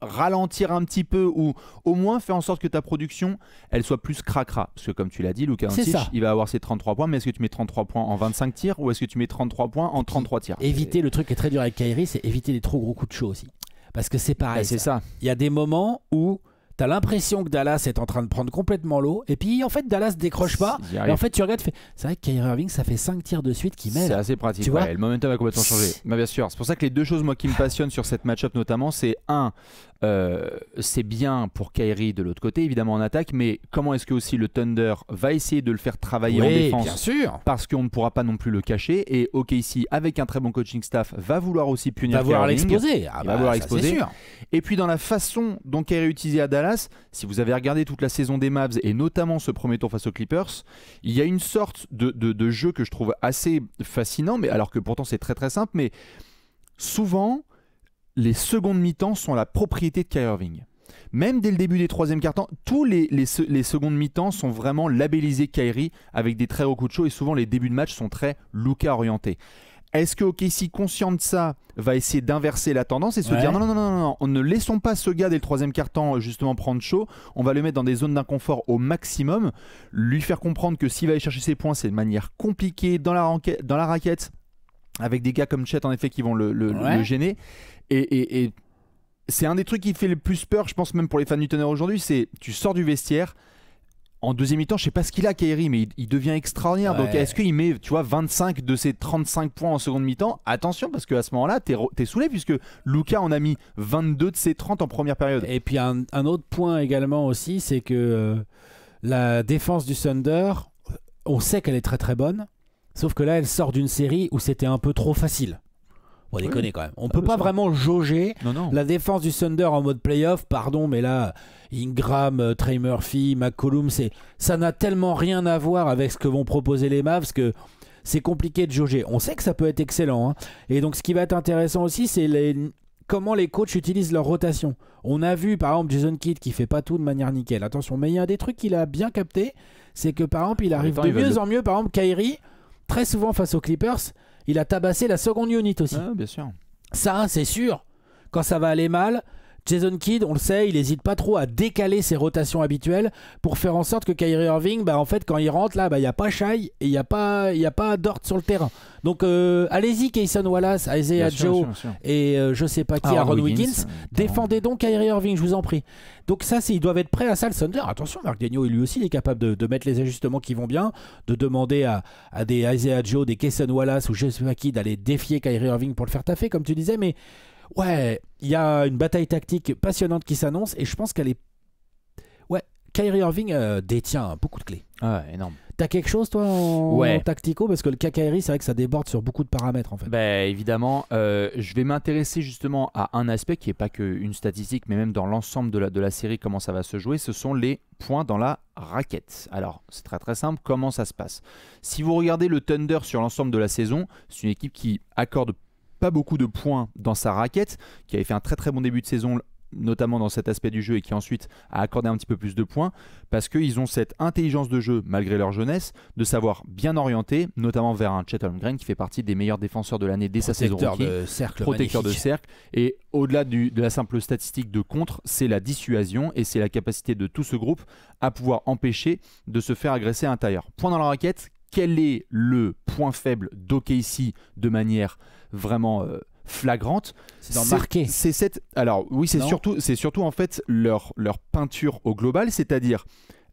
ralentir un petit peu ou au moins faire en sorte que ta production elle soit plus cracra parce que comme tu l'as dit Lucas Doncic il va avoir ses 33 points mais est-ce que tu mets 33 points en 25 tirs ou est-ce que tu mets 33 points en 33 tirs éviter le truc qui est très dur avec Kyrie c'est éviter les trop gros coups de chaud aussi parce que c'est pareil eh, c'est ça. il y a des moments où T'as l'impression que Dallas est en train de prendre complètement l'eau. Et puis, en fait, Dallas décroche pas. Et en fait, tu regardes, c'est vrai que Kyrie Irving, ça fait 5 tirs de suite qui mène. C'est assez pratique. Tu vois le momentum a complètement changé. Mais bien sûr, c'est pour ça que les deux choses, moi, qui me passionnent sur cette match-up, notamment, c'est un, euh, c'est bien pour Kyrie de l'autre côté, évidemment en attaque, mais comment est-ce que aussi le Thunder va essayer de le faire travailler en défense bien sûr. Parce qu'on ne pourra pas non plus le cacher. Et OKC, ici avec un très bon coaching staff, va vouloir aussi punir. Va vouloir l'exposer. Ah va bah, vouloir Et puis dans la façon dont Kyrie est utilisé à Dallas, si vous avez regardé toute la saison des Mavs et notamment ce premier tour face aux Clippers, il y a une sorte de, jeu que je trouve assez fascinant, mais alors que pourtant c'est très très simple, mais souvent les secondes mi-temps sont la propriété de Kyrie Irving. Même dès le début des troisième quart temps tous les, secondes mi-temps sont vraiment labellisés Kyrie avec des très gros coups de chaud et souvent les débuts de match sont très Luca orientés. Est-ce que OKC, conscient de ça, va essayer d'inverser la tendance et se dire non, non, non, non, on ne laissons pas ce gars dès le troisième quart-temps euh, justement prendre chaud, on va le mettre dans des zones d'inconfort au maximum, lui faire comprendre que s'il va aller chercher ses points, c'est de manière compliquée dans la, raquette, avec des gars comme Chet en effet qui vont le gêner et, c'est un des trucs qui fait le plus peur, je pense même pour les fans du teneur aujourd'hui, c'est tu sors du vestiaire. En deuxième mi-temps, je sais pas ce qu'il a, Kairi, mais il, devient extraordinaire. Donc, est-ce qu'il met, tu vois, 25 de ses 35 points en seconde mi-temps Attention, parce qu'à ce moment-là, t'es es saoulé, puisque Lucas en a mis 22 de ses 30 en première période. Et puis, un, un autre point également aussi, c'est que euh, la défense du Thunder, on sait qu'elle est très très bonne, sauf que là, elle sort d'une série où c'était un peu trop facile. On quand même. On peut pas vraiment jauger la défense du Thunder en mode playoff. Pardon, mais là, Ingram, euh, Trey Murphy, McCollum, c'est, ça n'a tellement rien à voir avec ce que vont proposer les Mavs que c'est compliqué de jauger. On sait que ça peut être excellent. Hein. Et donc, ce qui va être intéressant aussi, c'est comment les coachs utilisent leur rotation. On a vu par exemple Jason Kidd qui fait pas tout de manière nickel. Attention, mais il y a des trucs qu'il a bien capté, c'est que par exemple il arrive de mieux en mieux. Par exemple, Kyrie, très souvent face aux Clippers, il a tabassé la seconde unit aussi. Ah, bien sûr. Ça, c'est sûr. Quand ça va aller mal, Jason Kidd, on le sait, il hésite pas trop à décaler ses rotations habituelles pour faire en sorte que Kyrie Irving, bah, en fait, quand il rentre, là, bah, il y n'y a pas Shai et il n'y a pas, y a pas Dort sur le terrain. Donc, euh, allez-y, Kayson Wallace, Isaiah Joe et je euh, je sais pas qui, Aaron, Wiggins. Euh, Défendez donc Kyrie Irving, je vous en prie. Donc, ça, ils doivent être prêts à ça, le Thunder. Attention, Marc Daniel lui aussi, il est capable de, mettre les ajustements qui vont bien, de demander à, à des Isaiah Joe, des Kayson Wallace ou je sais pas qui d'aller défier Kyrie Irving pour le faire taffer, comme tu disais, mais Ouais, il y a une bataille tactique passionnante qui s'annonce et je pense qu'elle est. Ouais, Kyrie Irving euh, détient beaucoup de clés. Ah ouais, énorme. T'as quelque chose toi en, tactico parce que le Kyrie c'est vrai que ça déborde sur beaucoup de paramètres en fait. Ben évidemment, euh, je vais m'intéresser justement à un aspect qui n'est pas qu'une statistique mais même dans l'ensemble de la, de la série comment ça va se jouer, ce sont les points dans la raquette. Alors c'est très très simple, comment ça se passe Si vous regardez le Thunder sur l'ensemble de la saison, c'est une équipe qui accorde pas beaucoup de points dans sa raquette, qui avait fait un très très bon début de saison notamment dans cet aspect du jeu et qui ensuite a accordé un petit peu plus de points parce qu'ils ont cette intelligence de jeu malgré leur jeunesse de savoir bien orienter notamment vers un Chatham Green qui fait partie des meilleurs défenseurs de l'année dès sa saison de cercle protecteur de cercle et au-delà de la simple statistique de contre c'est la dissuasion et c'est la capacité de tout ce groupe à pouvoir empêcher de se faire agresser à l'intérieur point dans la raquette quel est le point faible d'OKC de manière vraiment euh, flagrante. C'est dans marqué. C'est cette. Alors oui, c'est surtout, c'est surtout en fait leur leur peinture au global, c'est-à-dire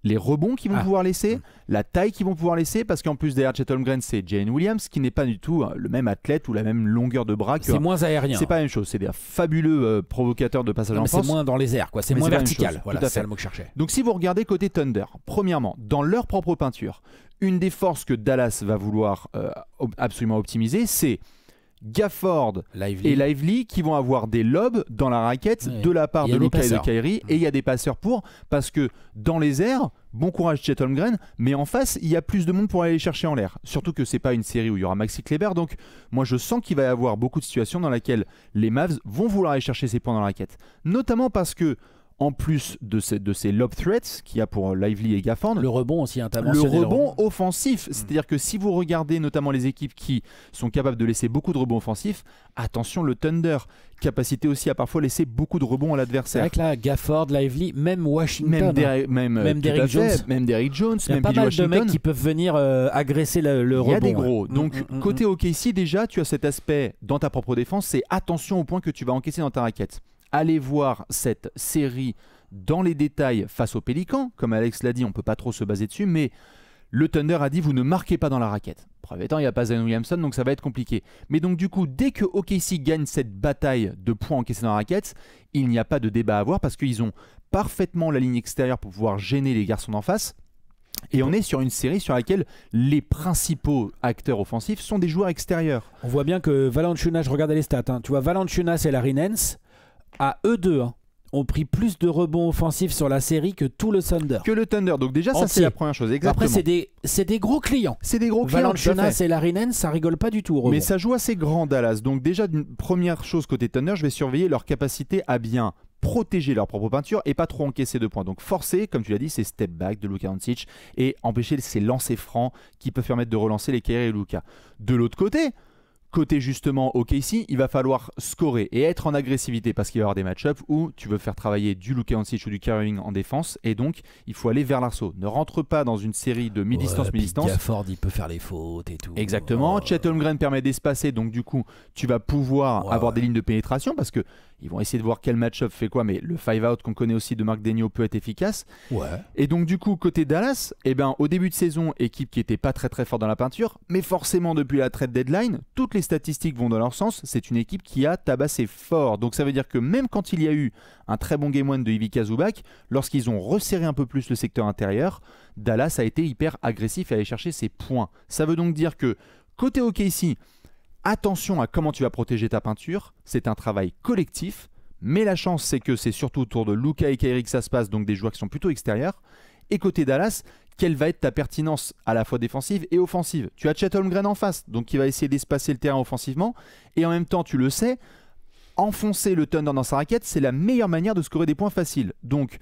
les rebonds qu'ils vont ah. pouvoir laisser, mm. la taille qu'ils vont pouvoir laisser, parce qu'en plus derrière Chet Green c'est Jane Williams, qui n'est pas du tout hein, le même athlète ou la même longueur de bras. c'est moins aérien. C'est pas la même chose. C'est des fabuleux provocateur provocateurs de passage en en C'est moins dans les airs, quoi. C'est moins vertical. Voilà, c'est le mot que je cherchais. Donc si vous regardez côté Thunder, premièrement, dans leur propre peinture, une des forces que Dallas va vouloir euh, absolument optimiser, c'est Gafford et Lively qui vont avoir des lobes dans la raquette de la part de Luka et de Kyrie et il y a des passeurs pour parce que dans les airs bon courage Chet Holmgren mais en face il y a plus de monde pour aller les chercher en l'air surtout que c'est pas une série où il y aura Maxi Kleber donc moi je sens qu'il va y avoir beaucoup de situations dans lesquelles les Mavs vont vouloir aller chercher ces points dans la raquette notamment parce que en plus de ces, de ces lob threats qu'il y a pour euh, Lively et Gafford. Le rebond aussi, un Le rebond offensif. Mm. C'est-à-dire que si vous regardez notamment les équipes qui sont capables de laisser beaucoup de rebonds offensifs, attention le Thunder, capacité aussi à parfois laisser beaucoup de rebonds à l'adversaire. Avec la Gafford, Lively, même Washington. Même, hein. Derrick, euh, Derrick Jones. même Derrick Jones, Il y a pas mal de mecs qui peuvent venir euh, agresser le, rebond. Il y a des gros. Mm, Donc, mm, côté OKC, déjà, tu as cet aspect dans ta propre défense c'est attention au point que tu vas encaisser dans ta raquette allez voir cette série dans les détails face aux Pélicans. Comme Alex l'a dit, on ne peut pas trop se baser dessus, mais le Thunder a dit vous ne marquez pas dans la raquette. Preuve étant, il n'y a pas Zion Williamson, donc ça va être compliqué. Mais donc du coup, dès que OKC gagne cette bataille de points encaissés dans la raquette, il n'y a pas de débat à avoir parce qu'ils ont parfaitement la ligne extérieure pour pouvoir gêner les garçons d'en face. Et on est sur une série sur laquelle les principaux acteurs offensifs sont des joueurs extérieurs. On voit bien que Valanciunas, je les stats, hein. tu vois, Valanciunas et Larry à eux deux, hein, ont pris plus de rebonds offensifs sur la série que tout le Thunder. Que le Thunder. Donc déjà, ça c'est la première chose. Exactement. Après, c'est des, gros clients. C'est des gros clients. Valanciunas et Larinen, ça rigole pas du tout. Mais ça joue assez grand Dallas. Donc déjà, une première chose côté Thunder, je vais surveiller leur capacité à bien protéger leur propre peinture et pas trop encaisser de points. Donc forcer, comme tu l'as dit, ces step back de Luka Doncic et empêcher ces lancers francs qui peuvent permettre de relancer les Kyrie et Luka. De l'autre côté, côté justement au Casey il va falloir scorer et être en agressivité parce qu'il va y avoir des match-ups où tu veux faire travailler du Luka Doncic ou du Carrying en défense et donc il faut aller vers l'arceau. Ne rentre pas dans une série de mi-distance, mi-distance. Ford il peut faire les fautes et tout. Exactement. Oh. Chatham Green permet d'espacer donc du coup, tu vas pouvoir avoir des lignes de pénétration parce que ils vont essayer de voir quel match-up fait quoi, mais le five out qu'on connaît aussi de Marc Degno peut être efficace. Ouais. Et donc, du coup, côté Dallas, eh ben, au début de saison, équipe qui n'était pas très très forte dans la peinture, mais forcément, depuis la trade deadline, toutes les statistiques vont dans leur sens. C'est une équipe qui a tabassé fort. Donc, ça veut dire que même quand il y a eu un très bon game one de Ivica Zubac, lorsqu'ils ont resserré un peu plus le secteur intérieur, Dallas a été hyper agressif et aller chercher ses points. Ça veut donc dire que côté OKC, attention à comment tu vas protéger ta peinture. C'est un travail collectif. Mais la chance, c'est que c'est surtout autour de Luca et Kairi que ça se passe, donc des joueurs qui sont plutôt extérieurs. Et côté Dallas, quelle va être ta pertinence à la fois défensive et offensive Tu as Chet Holmgren en face, donc qui va essayer d'espacer le terrain offensivement. Et en même temps, tu le sais, enfoncer le Thunder dans sa raquette, c'est la meilleure manière de scorer des points faciles. Donc,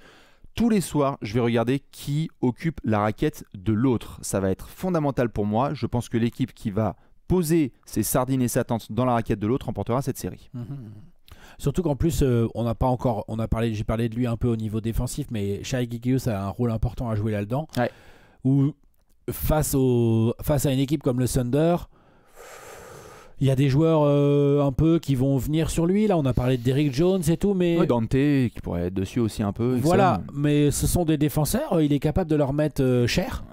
tous les soirs, je vais regarder qui occupe la raquette de l'autre. Ça va être fondamental pour moi. Je pense que l'équipe qui va poser ses sardines et sa tente dans la raquette de l'autre remportera cette série. Mhm. Surtout qu'en plus, euh, on n'a pas encore, on a parlé, j'ai parlé de lui un peu au niveau défensif, mais Shai Gigius a un rôle important à jouer là-dedans. Ouais. face au, face à une équipe comme le Thunder, il y a des joueurs euh, un peu qui vont venir sur lui. Là, on a parlé de Derrick Jones et tout, mais Dante qui pourrait être dessus aussi un peu. Voilà, mais ce sont des défenseurs. Il est capable de leur mettre euh, cher.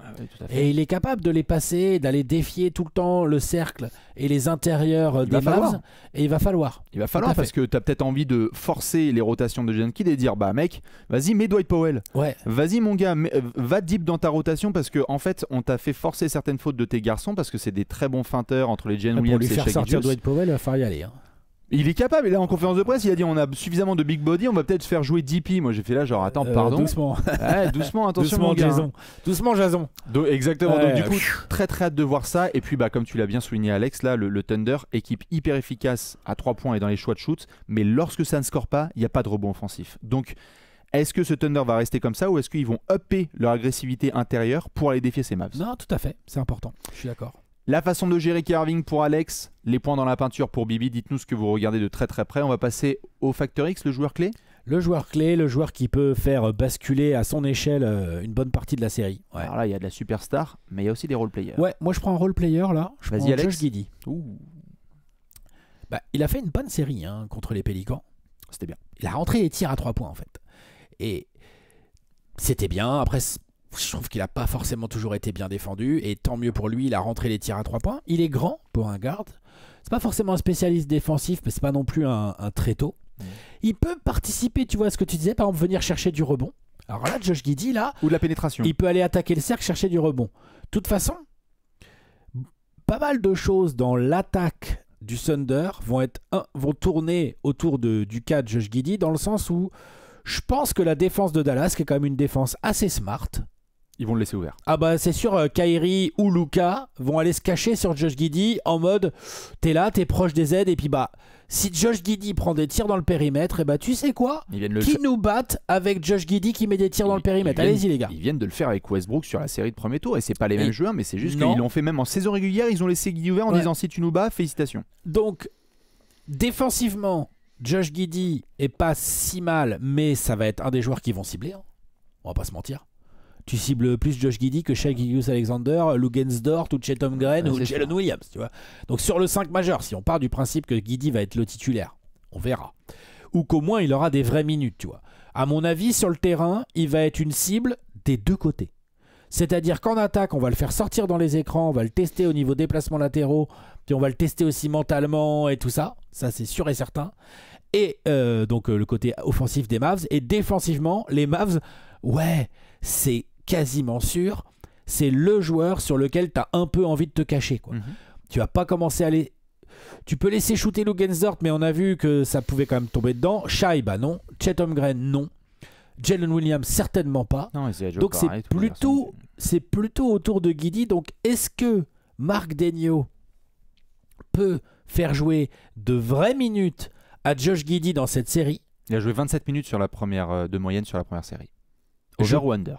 Et il est capable de les passer, d'aller défier tout le temps le cercle et les intérieurs euh, des base. Et il va falloir. Il va falloir parce que tu as peut-être envie de forcer les rotations de Jenkins et dire bah mec, vas-y, mets Dwight Powell. Ouais. Vas-y, mon gars, euh, va deep dans ta rotation parce que en fait, on t'a fait forcer certaines fautes de tes garçons parce que c'est des très bons feinteurs entre les Gen Williams et Pour lui faire sortir Dwight Powell, il va falloir y aller. Hein. Il est capable, et là en conférence de presse, il a dit on a suffisamment de big body, on va peut-être faire jouer DP. Moi j'ai fait là, genre attends, euh, pardon. doucement. doucement, attention Jason. Doucement, Jason. exactement, donc du coup, très très hâte de voir ça. Et puis, bah, comme tu l'as bien souligné, Alex, là, le, Thunder, équipe hyper efficace à 3 points et dans les choix de shoot, mais lorsque ça ne score pas, il n'y a pas de rebond offensif. Donc, est-ce que ce Thunder va rester comme ça ou est-ce qu'ils vont upper leur agressivité intérieure pour aller défier ces Mavs Non, tout à fait, c'est important, je suis d'accord. La façon de gérer carving pour Alex, les points dans la peinture pour Bibi, dites-nous ce que vous regardez de très très près. On va passer au facteur X, le joueur clé le joueur clé, le joueur qui peut faire basculer à son échelle euh, une bonne partie de la série. Alors là, il y a de la superstar, mais il y a aussi des role-players. Ouais, moi je prends un role-player là. je prends Alex. Josh bah, il a fait une bonne série hein, contre les Pélicans. C'était bien. Il a rentré les tirs à 3 points en fait. Et c'était bien. Après, je trouve qu'il n'a pas forcément toujours été bien défendu. Et tant mieux pour lui, il a rentré les tirs à 3 points. Il est grand pour un garde. C'est pas forcément un spécialiste défensif, mais c'est pas non plus un, un mm. Il peut participer, tu vois, à ce que tu disais, par exemple, venir chercher du rebond. Alors là, Josh Giddy, là. Ou de la pénétration. Il peut aller attaquer le cercle, chercher du rebond. De toute façon, pas mal de choses dans l'attaque du Thunder vont, être, vont tourner autour du cas de Josh Giddy, dans le sens où je pense que la défense de Dallas, qui est quand même une défense assez smart, ils vont le laisser ouvert. Ah bah c'est sûr, euh, Kairi ou Luca vont aller se cacher sur Josh Giddy en mode t'es là, t'es proche des aides et puis bah si Josh Giddy prend des tirs dans le périmètre, et eh bah tu sais quoi ils viennent le Qui nous battent avec Josh Giddy qui met des tirs dans le périmètre Allez-y les gars. Ils viennent de le faire avec Westbrook sur la série de premier tour et c'est pas les mêmes joueurs mais c'est juste qu'ils l'ont fait même en saison régulière, ils ont laissé Giddy ouvert en disant si tu nous bats, félicitations. Donc défensivement, Josh Giddy est pas si mal, mais ça va être un des joueurs qui vont cibler. Hein. On va pas se mentir tu cibles plus Josh Giddy que Shai Alexander Alexander, Lugens-Dort ou chetum grain ou Jalen Williams, tu vois. Donc sur le 5 majeur, si on part du principe que Giddy va être le titulaire, on verra. Ou qu'au moins il aura des vraies minutes, tu vois. À mon avis, sur le terrain, il va être une cible des deux côtés. C'est-à-dire qu'en attaque, on va le faire sortir dans les écrans, on va le tester au niveau déplacements latéraux, puis on va le tester aussi mentalement et tout ça. Ça, c'est sûr et certain. Et euh, donc euh, le côté offensif des Mavs. Et défensivement, les Mavs, ouais, c'est quasiment sûr, c'est le joueur sur lequel tu as un peu envie de te cacher. Mhm. Tu vas pas commencé à aller. Tu peux laisser shooter Gensort, mais on a vu que ça pouvait quand même tomber dedans. Shai, bah non. Chet grain non. Jalen Williams, certainement pas. donc c'est plutôt, c'est plutôt autour de Guidi. Donc est-ce que Marc Degno peut faire jouer de vraies minutes à Josh Guidi dans cette série Il a joué 27 minutes sur la première, euh, de moyenne sur la première série.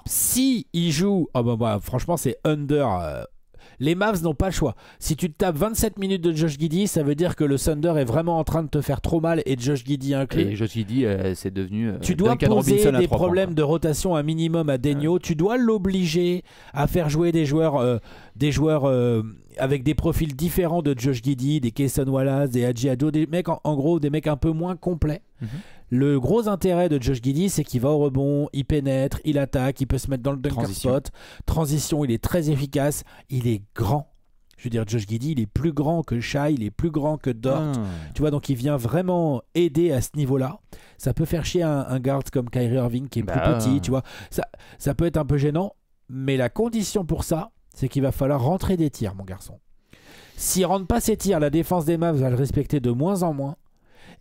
Si il joue, oh bah bah, franchement c'est under. Euh, les Mavs n'ont pas le choix. Si tu te tapes 27 minutes de Josh Giddy, ça veut dire que le Thunder est vraiment en train de te faire trop mal et Josh Giddy inclus. Et Josh Giddy, euh, c'est devenu. Euh, tu dois poser des problèmes de rotation un minimum à Degno. Tu dois l'obliger à faire jouer des joueurs, des joueurs avec des profils différents de Josh Giddy, des Keson Wallace, des Adjiado, des mecs en, gros, des mecs un peu moins complets. Mhm. Le gros intérêt de Josh Giddy, c'est qu'il va au rebond, il pénètre, il attaque, il peut se mettre dans le dunker Transition. spot. Transition, il est très efficace, il est grand. Je veux dire, Josh Giddy, il est plus grand que Shai, il est plus grand que Dort. Ah. Tu vois, donc il vient vraiment aider à ce niveau-là. Ça peut faire chier un, un comme Kyrie Irving qui est plus bah petit, tu vois. Ça, peut être un peu gênant, mais la condition pour ça, c'est qu'il va falloir rentrer des tirs, mon garçon. S'il rentre pas ses tirs, la défense des Mavs va le respecter de moins en moins.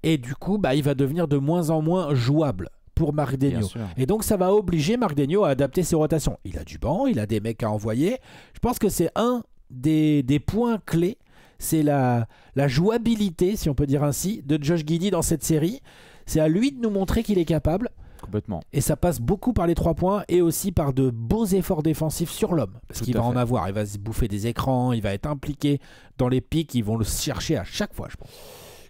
Et du coup, bah, il va devenir de moins en moins jouable pour Degno. Et donc ça va obliger Marc degno à adapter ses rotations. Il a du banc, il a des mecs à envoyer. Je pense que c'est un des, points clés. C'est la, la jouabilité, si on peut dire ainsi, de Josh Giddy dans cette série. C'est à lui de nous montrer qu'il est capable. Complètement. Et ça passe beaucoup par les trois points et aussi par de beaux efforts défensifs sur l'homme. Parce qu'il va en avoir. Il va se bouffer des écrans, il va être impliqué dans les pics. Ils vont le chercher à chaque fois, je pense.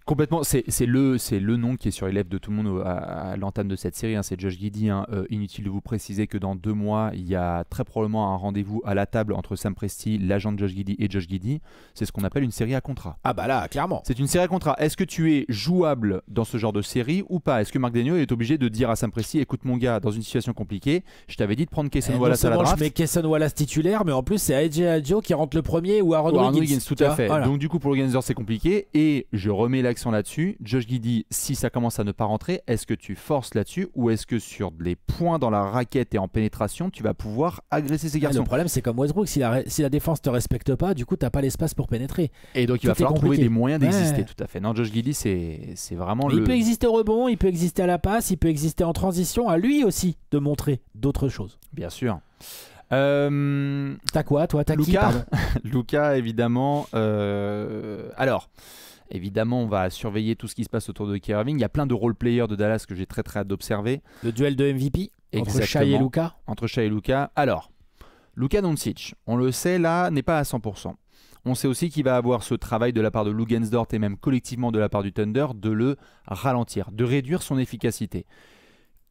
Complètement, c'est le, le nom qui est sur les lèvres de tout le monde à, l'entame de cette série, hein. c'est Josh Giddy. Hein. Euh, inutile de vous préciser que dans deux mois, il y a très probablement un rendez-vous à la table entre Sam Presti, l'agent de Josh Giddy et Josh Giddy. C'est ce qu'on appelle une série à contrat. Ah bah là, clairement. C'est une série à contrat. Est-ce que tu es jouable dans ce genre de série ou pas Est-ce que Marc Daniel est obligé de dire à Sam Presti, écoute mon gars, dans une situation compliquée, je t'avais dit de prendre Kesson eh, Wallace à la draft. Je mets Wallace titulaire, mais en plus c'est AJ Adjo qui rentre le premier ou Aaron, tout à fait. Donc du coup pour c'est compliqué et je remets la là-dessus. Josh Giddy, si ça commence à ne pas rentrer, est-ce que tu forces là-dessus ou est-ce que sur les points dans la raquette et en pénétration, tu vas pouvoir agresser ces ah, garçons Le problème, c'est comme Westbrook, si la, si la défense te respecte pas, du coup, tu n'as pas l'espace pour pénétrer. Et donc, il va falloir trouver des moyens d'exister, tout à fait. Non, Josh Giddy, c'est vraiment le. Il peut exister au rebond, il peut exister à la passe, il peut exister en transition, à lui aussi de montrer d'autres choses. Bien sûr. Euh... T'as quoi, toi T'as Luca évidemment. Euh, alors, Évidemment, on va surveiller tout ce qui se passe autour de Kyrie Il y a plein de role-players de Dallas que j'ai très très hâte d'observer. Le duel de MVP entre Shai et Luca Entre Shai et Luca. Alors, Luca Doncic, on le sait là, n'est pas à 100%. On sait aussi qu'il va avoir ce travail de la part de Lugensdort et même collectivement de la part du Thunder de le ralentir, de réduire son efficacité.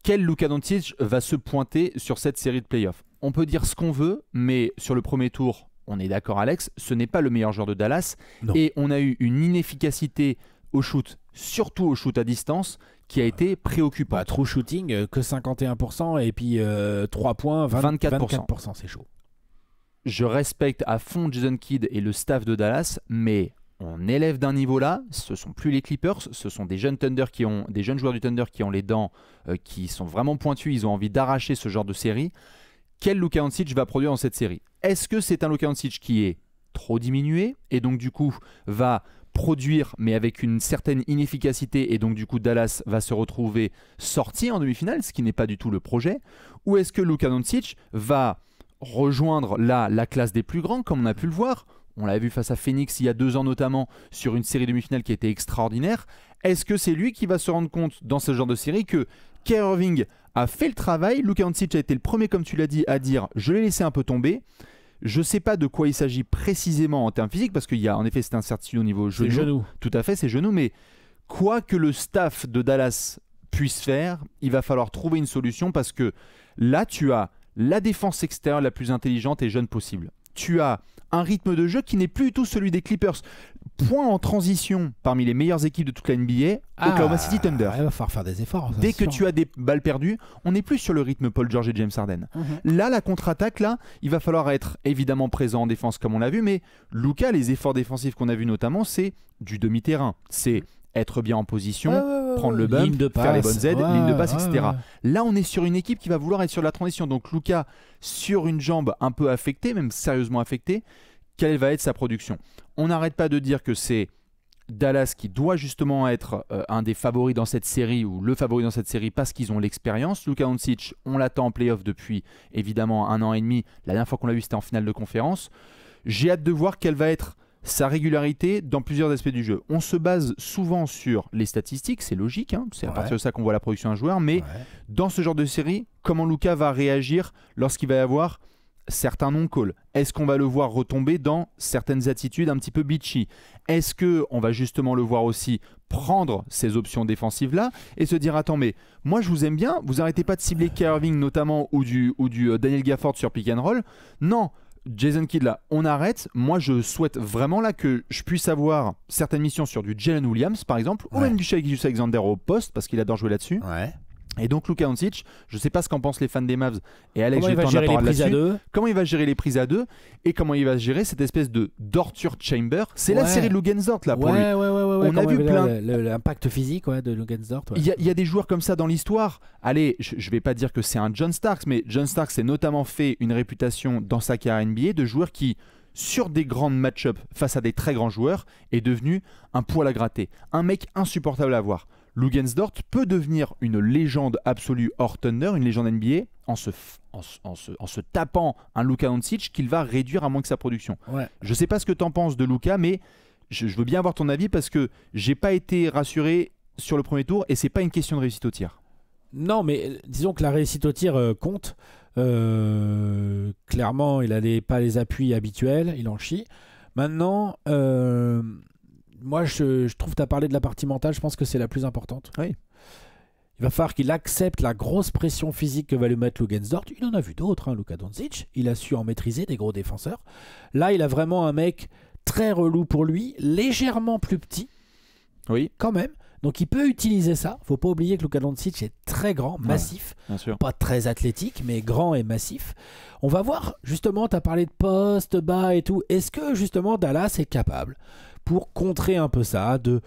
Quel Luka Doncic va se pointer sur cette série de playoffs On peut dire ce qu'on veut, mais sur le premier tour, on est d'accord Alex, ce n'est pas le meilleur joueur de Dallas. Et on a eu une inefficacité au shoot, surtout au shoot à distance, qui a été préoccupante. trop shooting, euh, que 51%, et puis 3 euh, points, 24%. 24% c'est chaud. Je respecte à fond Jason Kidd et le staff de Dallas, mais on élève d'un niveau là. Ce sont plus les Clippers, ce sont des jeunes Thunder qui ont, des jeunes joueurs du Thunder qui ont les dents, euh, qui sont vraiment pointus. Ils ont envie d'arracher ce genre de série quel Luka Doncic va produire dans cette série. Est-ce que c'est un Luka Doncic qui est trop diminué et donc du coup va produire mais avec une certaine inefficacité et donc du coup Dallas va se retrouver sorti en demi-finale, ce qui n'est pas du tout le projet Ou est-ce que Luka Doncic va rejoindre là la classe des plus grands comme on a pu le voir on l'avait vu face à Phoenix il y a deux ans notamment sur une série demi-finale qui était extraordinaire. Est-ce que c'est lui qui va se rendre compte dans ce genre de série que Kerr Irving a fait le travail. Luka Doncic a été le premier, comme tu l'as dit, à dire je l'ai laissé un peu tomber. Je ne sais pas de quoi il s'agit précisément en termes physiques, parce qu'il y a en effet c'est incertitude au niveau genou. genou. Tout à fait, c'est genou. Mais quoi que le staff de Dallas puisse faire, il va falloir trouver une solution parce que là, tu as la défense extérieure la plus intelligente et jeune possible tu as un rythme de jeu qui n'est plus du tout celui des Clippers. Point en transition parmi les meilleures équipes de toute la NBA, Oklahoma ah, City Thunder. Il va falloir faire des efforts. Dès que tu as des balles perdues, on n'est plus sur le rythme Paul George et James Harden. Mhm. Là, la contre-attaque, là, il va falloir être évidemment présent en défense comme on l'a vu, mais Luca, les efforts défensifs qu'on a vus notamment, c'est du demi-terrain. C'est être bien en position, prendre le bump, de faire les bonnes aides, ligne de passe, etc. Là, on est sur une équipe qui va vouloir être sur la transition. Donc, Luca, sur une jambe un peu affectée, même sérieusement affectée, quelle va être sa production On n'arrête pas de dire que c'est Dallas qui doit justement être euh, un des favoris dans cette série ou le favori dans cette série parce qu'ils ont l'expérience. Luca Doncic, on l'attend en playoff depuis évidemment un an et demi. La dernière fois qu'on l'a vu, c'était en finale de conférence. J'ai hâte de voir quelle va être sa régularité dans plusieurs aspects du jeu. On se base souvent sur les statistiques, c'est logique, hein, c'est à partir de ça qu'on voit la production d'un joueur, mais dans ce genre de série, comment Luca va réagir lorsqu'il va y avoir certains non-calls Est-ce qu'on va le voir retomber dans certaines attitudes un petit peu bitchy Est-ce que on va justement le voir aussi prendre ces options défensives là et se dire attends mais moi je vous aime bien, vous arrêtez pas de cibler Kerving notamment ou du, ou du euh, Daniel Gafford sur pick and roll. Non, Jason Kidd là, on arrête. Moi, je souhaite vraiment là que je puisse avoir certaines missions sur du Jalen Williams, par exemple, ou même du Shai Alexander au poste, parce qu'il adore jouer là-dessus. Ouais. Et donc Luka Doncic, je ne sais pas ce qu'en pensent les fans des Mavs et Alex, comment je vais gérer les prises à Comment il va gérer les prises à deux et comment il va gérer cette espèce de torture chamber C'est la série de Lugensdort là pour lui. on a vu plein l'impact physique de Lugensdort. Il y, a des joueurs comme ça dans l'histoire. Allez, je, ne vais pas dire que c'est un John Starks, mais John Starks s'est notamment fait une réputation dans sa carrière NBA de joueur qui sur des grandes match ups face à des très grands joueurs est devenu un poil à gratter, un mec insupportable à voir. Lugensdort peut devenir une légende absolue hors Thunder, une légende NBA, en se, tapant un Luka Doncic qu'il va réduire à moins que sa production. Je ne sais pas ce que tu en penses de Luka, mais je, veux bien avoir ton avis parce que j'ai pas été rassuré sur le premier tour et c'est pas une question de réussite au tir. Non, mais euh, disons que la réussite au tir euh, compte. Euh, clairement, il n'a pas les appuis habituels, il en chie. Maintenant, moi, je, trouve que tu as parlé de la partie mentale, je pense que c'est la plus importante. Oui. Il va falloir qu'il accepte la grosse pression physique que va lui mettre Lugensdort. Il en a vu d'autres, hein, Luka Doncic. Il a su en maîtriser des gros défenseurs. Là, il a vraiment un mec très relou pour lui, légèrement plus petit. Oui. Quand même. Donc il peut utiliser ça. Faut pas oublier que Luka Doncic est très grand, massif, pas très athlétique, mais grand et massif. On va voir justement, tu as parlé de poste bas et tout. Est-ce que justement Dallas est capable pour contrer un peu ça, de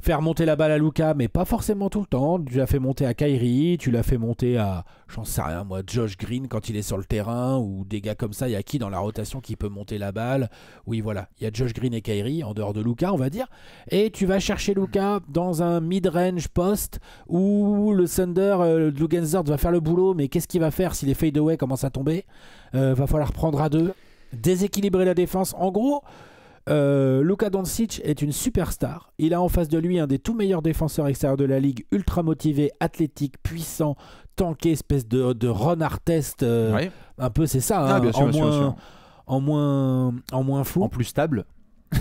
faire monter la balle à Luca, mais pas forcément tout le temps. Tu l'as fait monter à Kyrie, tu l'as fait monter à, j'en sais rien moi, Josh Green quand il est sur le terrain, ou des gars comme ça, il y a qui dans la rotation qui peut monter la balle Oui, voilà, il y a Josh Green et Kyrie, en dehors de Luca, on va dire. Et tu vas chercher Luca dans un mid-range post où le Thunder, euh, va faire le boulot, mais qu'est-ce qu'il va faire si les fadeaways commencent à tomber euh, Va falloir prendre à deux, déséquilibrer la défense. En gros, euh, Luka Doncic est une superstar. Il a en face de lui un des tout meilleurs défenseurs extérieurs de la ligue, ultra motivé, athlétique, puissant, tanké, espèce de, de Ron euh, Un peu, c'est ça. Ah, hein, en, moins, en moins, en moins fou. En plus stable.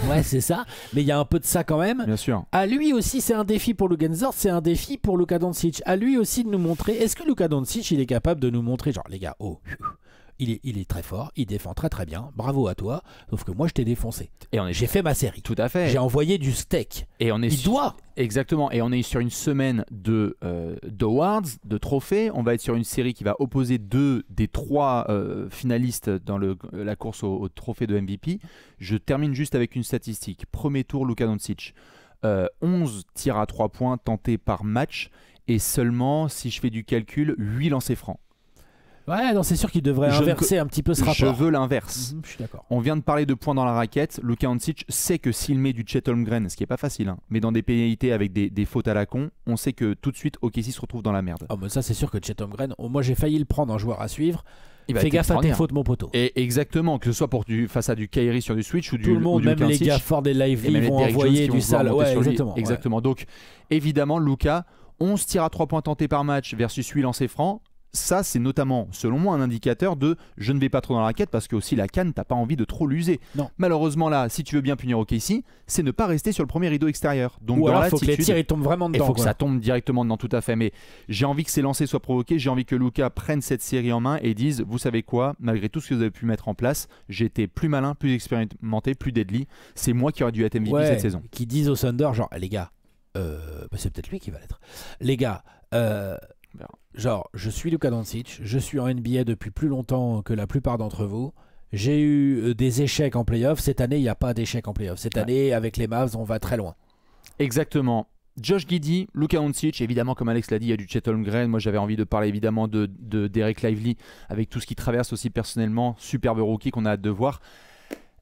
ouais, c'est ça. Mais il y a un peu de ça quand même. Bien sûr. À lui aussi, c'est un défi pour Lugenzort, c'est un défi pour Luka Doncic. À lui aussi de nous montrer. Est-ce que Luka Doncic, il est capable de nous montrer, genre, les gars, oh, il est, très fort, il défend très très bien, bravo à toi, sauf que moi je t'ai défoncé. Et J'ai fait ma série. Tout à fait. J'ai envoyé du steak. Et on est il doit. Exactement, et on est sur une semaine de euh, d'awards, de trophées. On va être sur une série qui va opposer deux des trois euh, finalistes dans la course au, trophée de MVP. Je termine juste avec une statistique. Premier tour, Luka Doncic. 11 euh, tirs à 3 points tentés par match et seulement, si je fais du calcul, 8 lancers francs. Ouais, non, c'est sûr qu'il devrait inverser un petit peu ce rapport. Je veux l'inverse. Mhm, je suis d'accord. On vient de parler de points dans la raquette. Luka Doncic sait que s'il met du Chet Holmgren, ce qui est pas facile, hein, mais dans des pénalités avec des, fautes à la con, on sait que tout de suite OKC se retrouve dans la merde. Ah, ça, c'est sûr que Chet Holmgren, oh, moi j'ai failli le prendre en joueur à suivre. Il Fais gaffe à tes fautes, mon poteau. Et exactement, que ce soit pour du, face à du Kairi sur du Switch ou du. Tout le monde, même les gars Ford et Lively vont envoyer du sale. Ouais, exactement. Exactement. Donc, évidemment, Luca 11 tirs à 3 points tentés par match versus 8 lancés francs ça, c'est notamment, selon moi, un indicateur de je ne vais pas trop dans la raquette parce que aussi la canne, t'as pas envie de trop l'user. Malheureusement, là, si tu veux bien punir ici c'est ne pas rester sur le premier rideau extérieur. Donc, Ou faut que les tirs vraiment dedans. Il faut que ça tombe directement dedans, tout à fait. Mais j'ai envie que ces lancers soient provoqués, j'ai envie que Luca prenne cette série en main et dise Vous savez quoi, malgré tout ce que vous avez pu mettre en place, j'étais plus malin, plus expérimenté, plus deadly. C'est moi qui aurais dû être MVP cette saison. Qui disent au Thunder Genre, eh, les gars, euh, bah, c'est peut-être lui qui va l'être. Les gars, euh Genre, je suis Luka Doncic, je suis en NBA depuis plus longtemps que la plupart d'entre vous. J'ai eu euh, des échecs en playoff. Cette année, il n'y a pas d'échec en playoff. Cette année, avec les Mavs, on va très loin. Exactement. Josh Giddy, Luka Doncic, évidemment comme Alex l'a dit, il y a du Chet Holmgren. Moi j'avais envie de parler évidemment de, Derek Lively avec tout ce qu'il traverse aussi personnellement, superbe rookie qu'on a hâte de voir.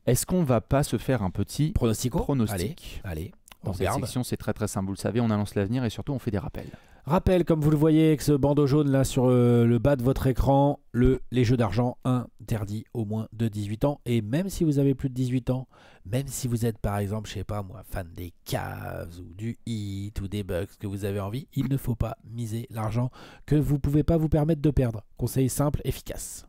Est-ce qu'on va pas se faire un petit pronostic allez. Dans c'est très très simple, vous le savez, on annonce l'avenir et surtout on fait des rappels. Rappel, comme vous le voyez avec ce bandeau jaune là sur euh, le bas de votre écran, le, les jeux d'argent interdits au moins de 18 ans. Et même si vous avez plus de 18 ans, même si vous êtes par exemple, je sais pas moi, fan des caves ou du hit ou des bugs que vous avez envie, il ne faut pas miser l'argent que vous ne pouvez pas vous permettre de perdre. Conseil simple, efficace.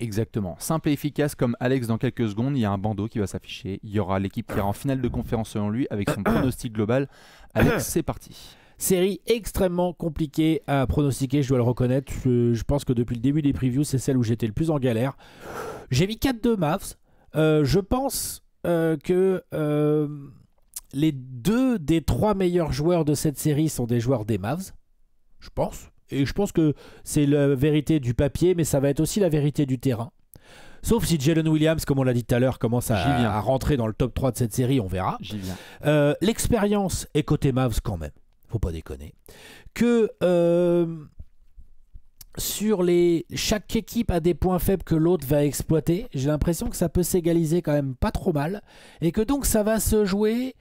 Exactement. Simple et efficace comme Alex dans quelques secondes, il y a un bandeau qui va s'afficher. Il y aura l'équipe qui ira en finale de conférence selon lui avec son pronostic global. Alex, c'est parti. Série extrêmement compliquée à pronostiquer, je dois le reconnaître. Je, pense que depuis le début des previews, c'est celle où j'étais le plus en galère. J'ai mis 4-2 Mavs. Euh, je pense euh, que euh, les deux des trois meilleurs joueurs de cette série sont des joueurs des Mavs. Je pense. Et je pense que c'est la vérité du papier, mais ça va être aussi la vérité du terrain. Sauf si Jalen Williams, comme on l'a dit tout à l'heure, commence à, à, rentrer dans le top 3 de cette série, on verra. Euh, l'expérience est côté Mavs quand même, faut pas déconner. Que euh, sur les. Chaque équipe a des points faibles que l'autre va exploiter. J'ai l'impression que ça peut s'égaliser quand même pas trop mal. Et que donc ça va se jouer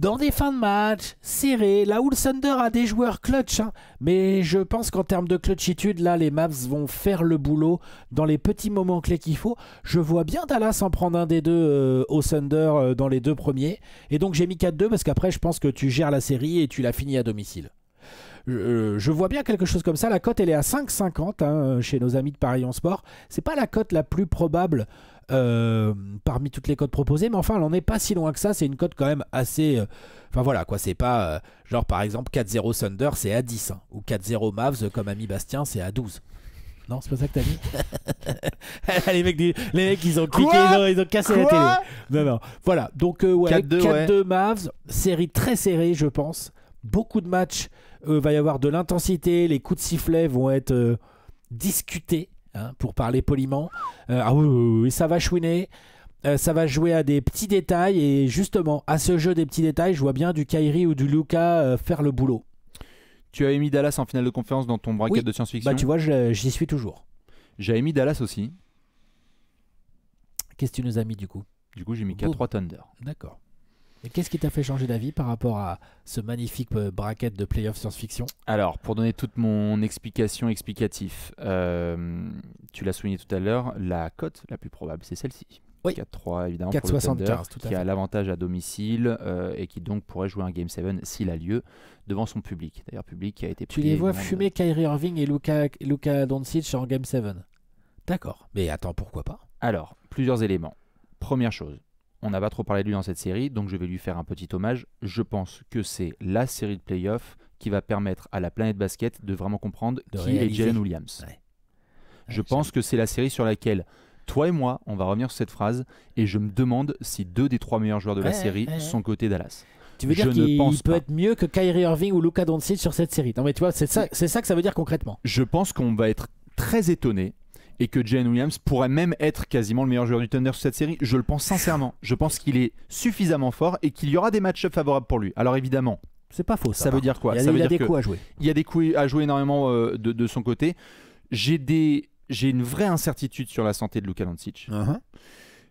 dans des fins de match serrées, là où le Thunder a des joueurs clutch, hein. mais je pense qu'en termes de clutchitude, là, les Maps vont faire le boulot dans les petits moments clés qu'il faut. Je vois bien Dallas en prendre un des deux euh, au Thunder euh, dans les deux premiers, et donc j'ai mis 4-2 parce qu'après, je pense que tu gères la série et tu la finis à domicile. je euh, vois bien quelque chose comme ça. La cote, elle est à 5,50 hein, chez nos amis de Paris en Sport. C'est pas la cote la plus probable euh, parmi toutes les codes proposées, mais enfin, on n'en est pas si loin que ça. C'est une code quand même assez. Euh, enfin voilà, quoi, c'est pas. Euh, genre, par exemple, 4-0 Thunder, c'est à 10, hein. ou 4-0 Mavs, comme ami Bastien, c'est à 12. Non, c'est pas ça que t'as dit les, mecs les mecs, ils ont cliqué, ils ont, cassé la télé. Non, non. Voilà, donc 4-2 Mavs, série très serrée, je pense. Beaucoup de matchs, va y avoir de l'intensité, les coups de sifflet vont être discutés. Hein, pour parler poliment. Euh, ah oui, ça va chouiner. Euh, ça va jouer à des petits détails et justement à ce jeu des petits détails, je vois bien du Kairi ou du Luca euh, faire le boulot. Tu as émis Dallas en finale de conférence dans ton bracket de science-fiction. Bah tu vois, j'y suis toujours. J'ai mis Dallas aussi. Qu'est-ce que tu nous as mis du coup Du coup, j'ai mis 4-3 Thunder. D'accord qu'est-ce qui t'a fait changer d'avis par rapport à ce magnifique euh, bracket de playoff science-fiction Alors, pour donner toute mon explication explicative euh, tu l'as souligné tout à l'heure, la cote la plus probable, c'est celle-ci. 4-3 évidemment 4 pour 75, tout à qui a l'avantage à domicile euh, et qui donc pourrait jouer un Game 7 s'il a lieu devant son public. D'ailleurs, public qui a été Tu les vois fumer Kyrie Irving et Luka, Luka Doncic en Game 7 D'accord, mais attends, pourquoi pas Alors, plusieurs éléments. Première chose, on n'a pas trop parlé de lui dans cette série, donc je vais lui faire un petit hommage. Je pense que c'est la série de playoffs qui va permettre à la planète basket de vraiment comprendre qui est Jalen Williams. je pense que c'est la série sur laquelle toi et moi, on va revenir sur cette phrase, et je me demande si deux des trois meilleurs joueurs de la série sont côté Dallas. Tu veux dire qu'il peut être mieux que Kyrie Irving ou Luca Doncic sur cette série Non mais tu vois, c'est ça, c'est ça que ça veut dire concrètement. Je pense qu'on va être très étonné et que Jane Williams pourrait même être quasiment le meilleur joueur du Thunder sur cette série. Je le pense sincèrement. Je pense qu'il est suffisamment fort et qu'il y aura des match favorables pour lui. Alors évidemment, c'est pas faux. Ça, veut dire quoi Il y a, des coups à jouer. Il y a des coups à jouer énormément euh, de, son côté. J'ai des, j'ai une vraie incertitude sur la santé de Luka Doncic. Uh-huh.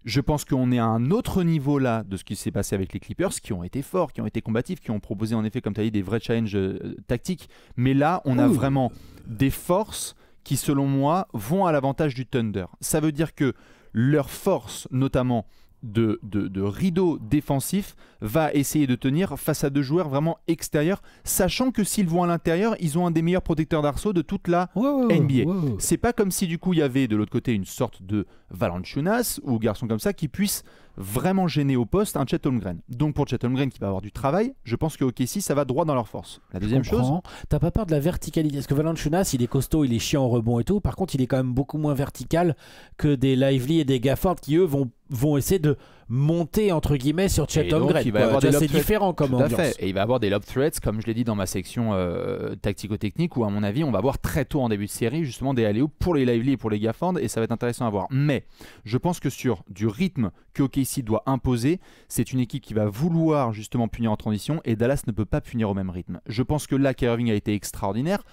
Je pense qu'on est à un autre niveau là de ce qui s'est passé avec les Clippers, qui ont été forts, qui ont été combatifs, qui ont proposé en effet, comme tu as dit, des vrais challenges euh, tactiques. Mais là, on a vraiment des forces qui, selon moi, vont à l'avantage du Thunder. Ça veut dire que leur force, notamment de, de, rideau défensif va essayer de tenir face à deux joueurs vraiment extérieurs, sachant que s'ils vont à l'intérieur, ils ont un des meilleurs protecteurs d'arceau de toute la NBA. C'est pas comme si du coup il y avait de l'autre côté une sorte de Valanciunas ou garçon comme ça qui puisse vraiment gêné au poste un Chet Holmgren. Donc pour Chet Holmgren qui va avoir du travail, je pense que au si, ça va droit dans leur force. La deuxième chose, t'as pas peur de la verticalité Parce que Valanciunas, il est costaud, il est chiant en rebond et tout. Par contre, il est quand même beaucoup moins vertical que des Lively et des Gafford qui eux vont vont essayer de monter entre guillemets sur Chatham Great. C'est différent comme Tout À fait. Et il va avoir des lob threats, comme je l'ai dit dans ma section euh, tactico-technique, où à mon avis on va voir très tôt en début de série justement des alley pour les Lively et pour les Gafford, et ça va être intéressant à voir. Mais je pense que sur du rythme que OKC doit imposer, c'est une équipe qui va vouloir justement punir en transition, et Dallas ne peut pas punir au même rythme. Je pense que là, Irving a été extraordinaire.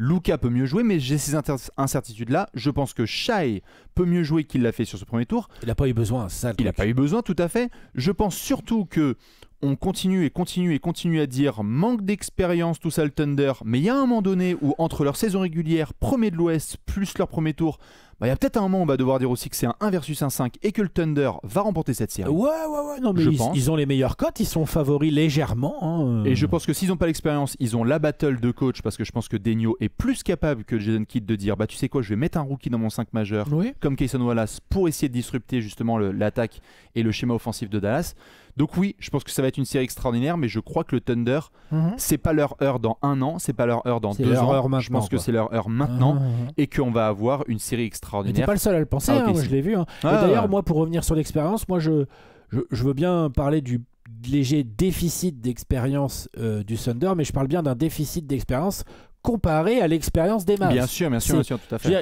Luca peut mieux jouer, mais j'ai ces incertitudes-là. Je pense que Shai peut mieux jouer qu'il l'a fait sur ce premier tour. Il n'a pas eu besoin, ça. Il n'a pas eu besoin, tout à fait. Je pense surtout que on continue et continue et continue à dire manque d'expérience, tout ça le Thunder. Mais il y a un moment donné où entre leur saison régulière, premier de l'Ouest, plus leur premier tour, bah, il y a peut-être un moment où on va devoir dire aussi que c'est un 1 versus 1 5 et que le Thunder va remporter cette série. Ouais, ouais, ouais. Non, mais ils, ont les meilleures cotes, ils sont favoris légèrement. Hein. Et je pense que s'ils n'ont pas l'expérience, ils ont la battle de coach parce que je pense que Degno est plus capable que Jason Kidd de dire bah tu sais quoi, je vais mettre un rookie dans mon 5 majeur comme Kayson Wallace pour essayer de disrupter justement l'attaque et le schéma offensif de Dallas. Donc oui, je pense que ça va être une série extraordinaire, mais je crois que le Thunder, mhm. c'est pas leur heure dans un an, c'est pas leur heure dans deux ans. Heure je pense que c'est leur heure maintenant ah, et qu'on va avoir une série extraordinaire. pas le seul à le penser, ah, hein, je l'ai vu. Hein. Ah, d'ailleurs, moi pour revenir sur l'expérience, moi je, je, veux bien parler du léger déficit d'expérience euh, du Thunder, mais je parle bien d'un déficit d'expérience comparé à l'expérience des mavs. Bien sûr, bien sûr, bien sûr, tout à fait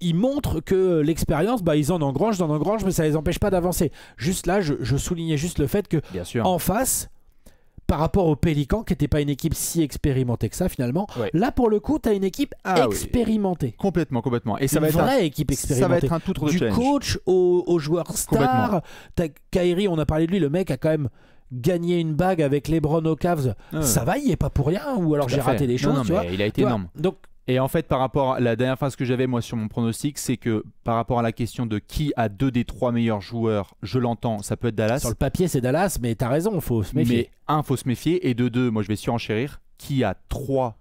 ils montrent que l'expérience, bah, ils en engrangent, ils en engrangent, mais ça ne les empêche pas d'avancer. Juste là, je, soulignais juste le fait que en face, par rapport au Pelican, qui n'était pas une équipe si expérimentée que ça finalement. Là, pour le coup, tu as une équipe ah expérimentée. Complètement, complètement. Et ça va être vraie équipe expérimentée. Ça va être un tout Du coach aux, joueurs stars. Kairi, on a parlé de lui, le mec a quand même gagné une bague avec les Brown ah ça va, il est pas pour rien. Ou alors j'ai raté des choses. Il a été énorme. Donc et en fait, par rapport à la dernière phrase que j'avais moi sur mon pronostic, c'est que par rapport à la question de qui a deux des trois meilleurs joueurs, je l'entends, ça peut être Dallas. Sur le papier, c'est Dallas, mais t'as raison, faut se méfier. Mais un, faut se méfier, et de deux, moi je vais surenchérir, qui a trois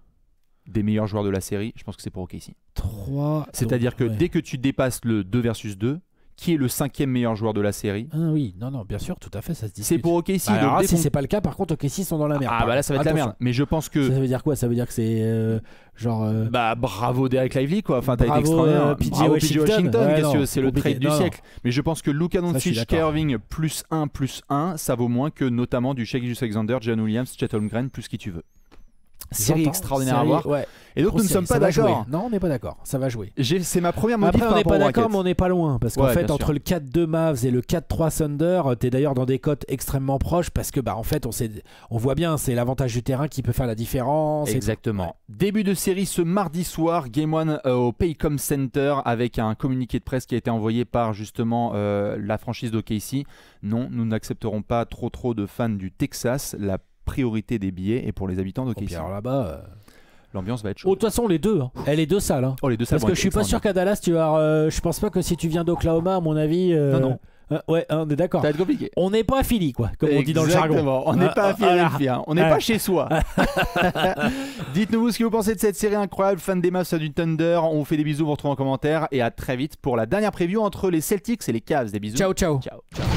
des meilleurs joueurs de la série, je pense que c'est pour OKC. Trois. C'est-à-dire que dès que tu dépasses le 2 versus 2, qui est le cinquième meilleur joueur de la série. Ah oui, non, non, bien sûr, tout à fait, ça se dit. C'est pour OKC. si, bah, si c'est pas le cas, par contre, OKC sont dans la merde. Ah, bah là, ça va être la merde. Mais je pense que. Ça veut dire quoi Ça veut dire que c'est euh, genre. Euh, bah bravo Derek Lively, quoi. Enfin, t'as été extraordinaire. Euh, PJ Washington, c'est le trade du siècle. Mais je pense que Luka Doncic, Kerving plus 1 plus 1, ça vaut moins que notamment du Shake Alexander, John Williams, Chet Holmgren, plus qui tu veux. Série extraordinaire à voir. Et donc nous ne sommes pas d'accord. Non, on n'est pas d'accord. Ça va jouer. C'est ma première modif Après, on n'est pas d'accord, mais on n'est pas loin. Parce qu'en fait, entre le 4-2 Mavs et le 4-3 Thunder, euh, es d'ailleurs dans des cotes extrêmement proches parce que, bah, en fait, on, on voit bien, c'est l'avantage du terrain qui peut faire la différence. Exactement. Début de série ce mardi soir, Game 1 euh, au Paycom Center avec un communiqué de presse qui a été envoyé par justement euh, la franchise d'OKC. Non, nous n'accepterons pas trop trop de fans du Texas. La priorité des billets et pour les habitants d'OKC. Oh, alors là-bas. Euh, L'ambiance va être Oh, de toute façon, les deux. Hein. Oh. Elle hein. oh, les deux salles. les deux Parce que je suis pas sûr qu'à Dallas, tu vas. Euh, je pense pas que si tu viens d'Oklahoma, à mon avis. Euh, non, non. ouais, hein, on est d'accord. Ça va être compliqué. On n'est pas Philly, quoi, comme on dit dans le jargon. On n'est pas à Philly. on n'est pas chez soi. Dites-nous ce que vous pensez de cette série incroyable, fan des Mavs du Thunder. On vous fait des bisous, vous retrouve en commentaire et à très vite pour la dernière preview entre les Celtics et les Cavs. Des bisous. Ciao, ciao. Ciao.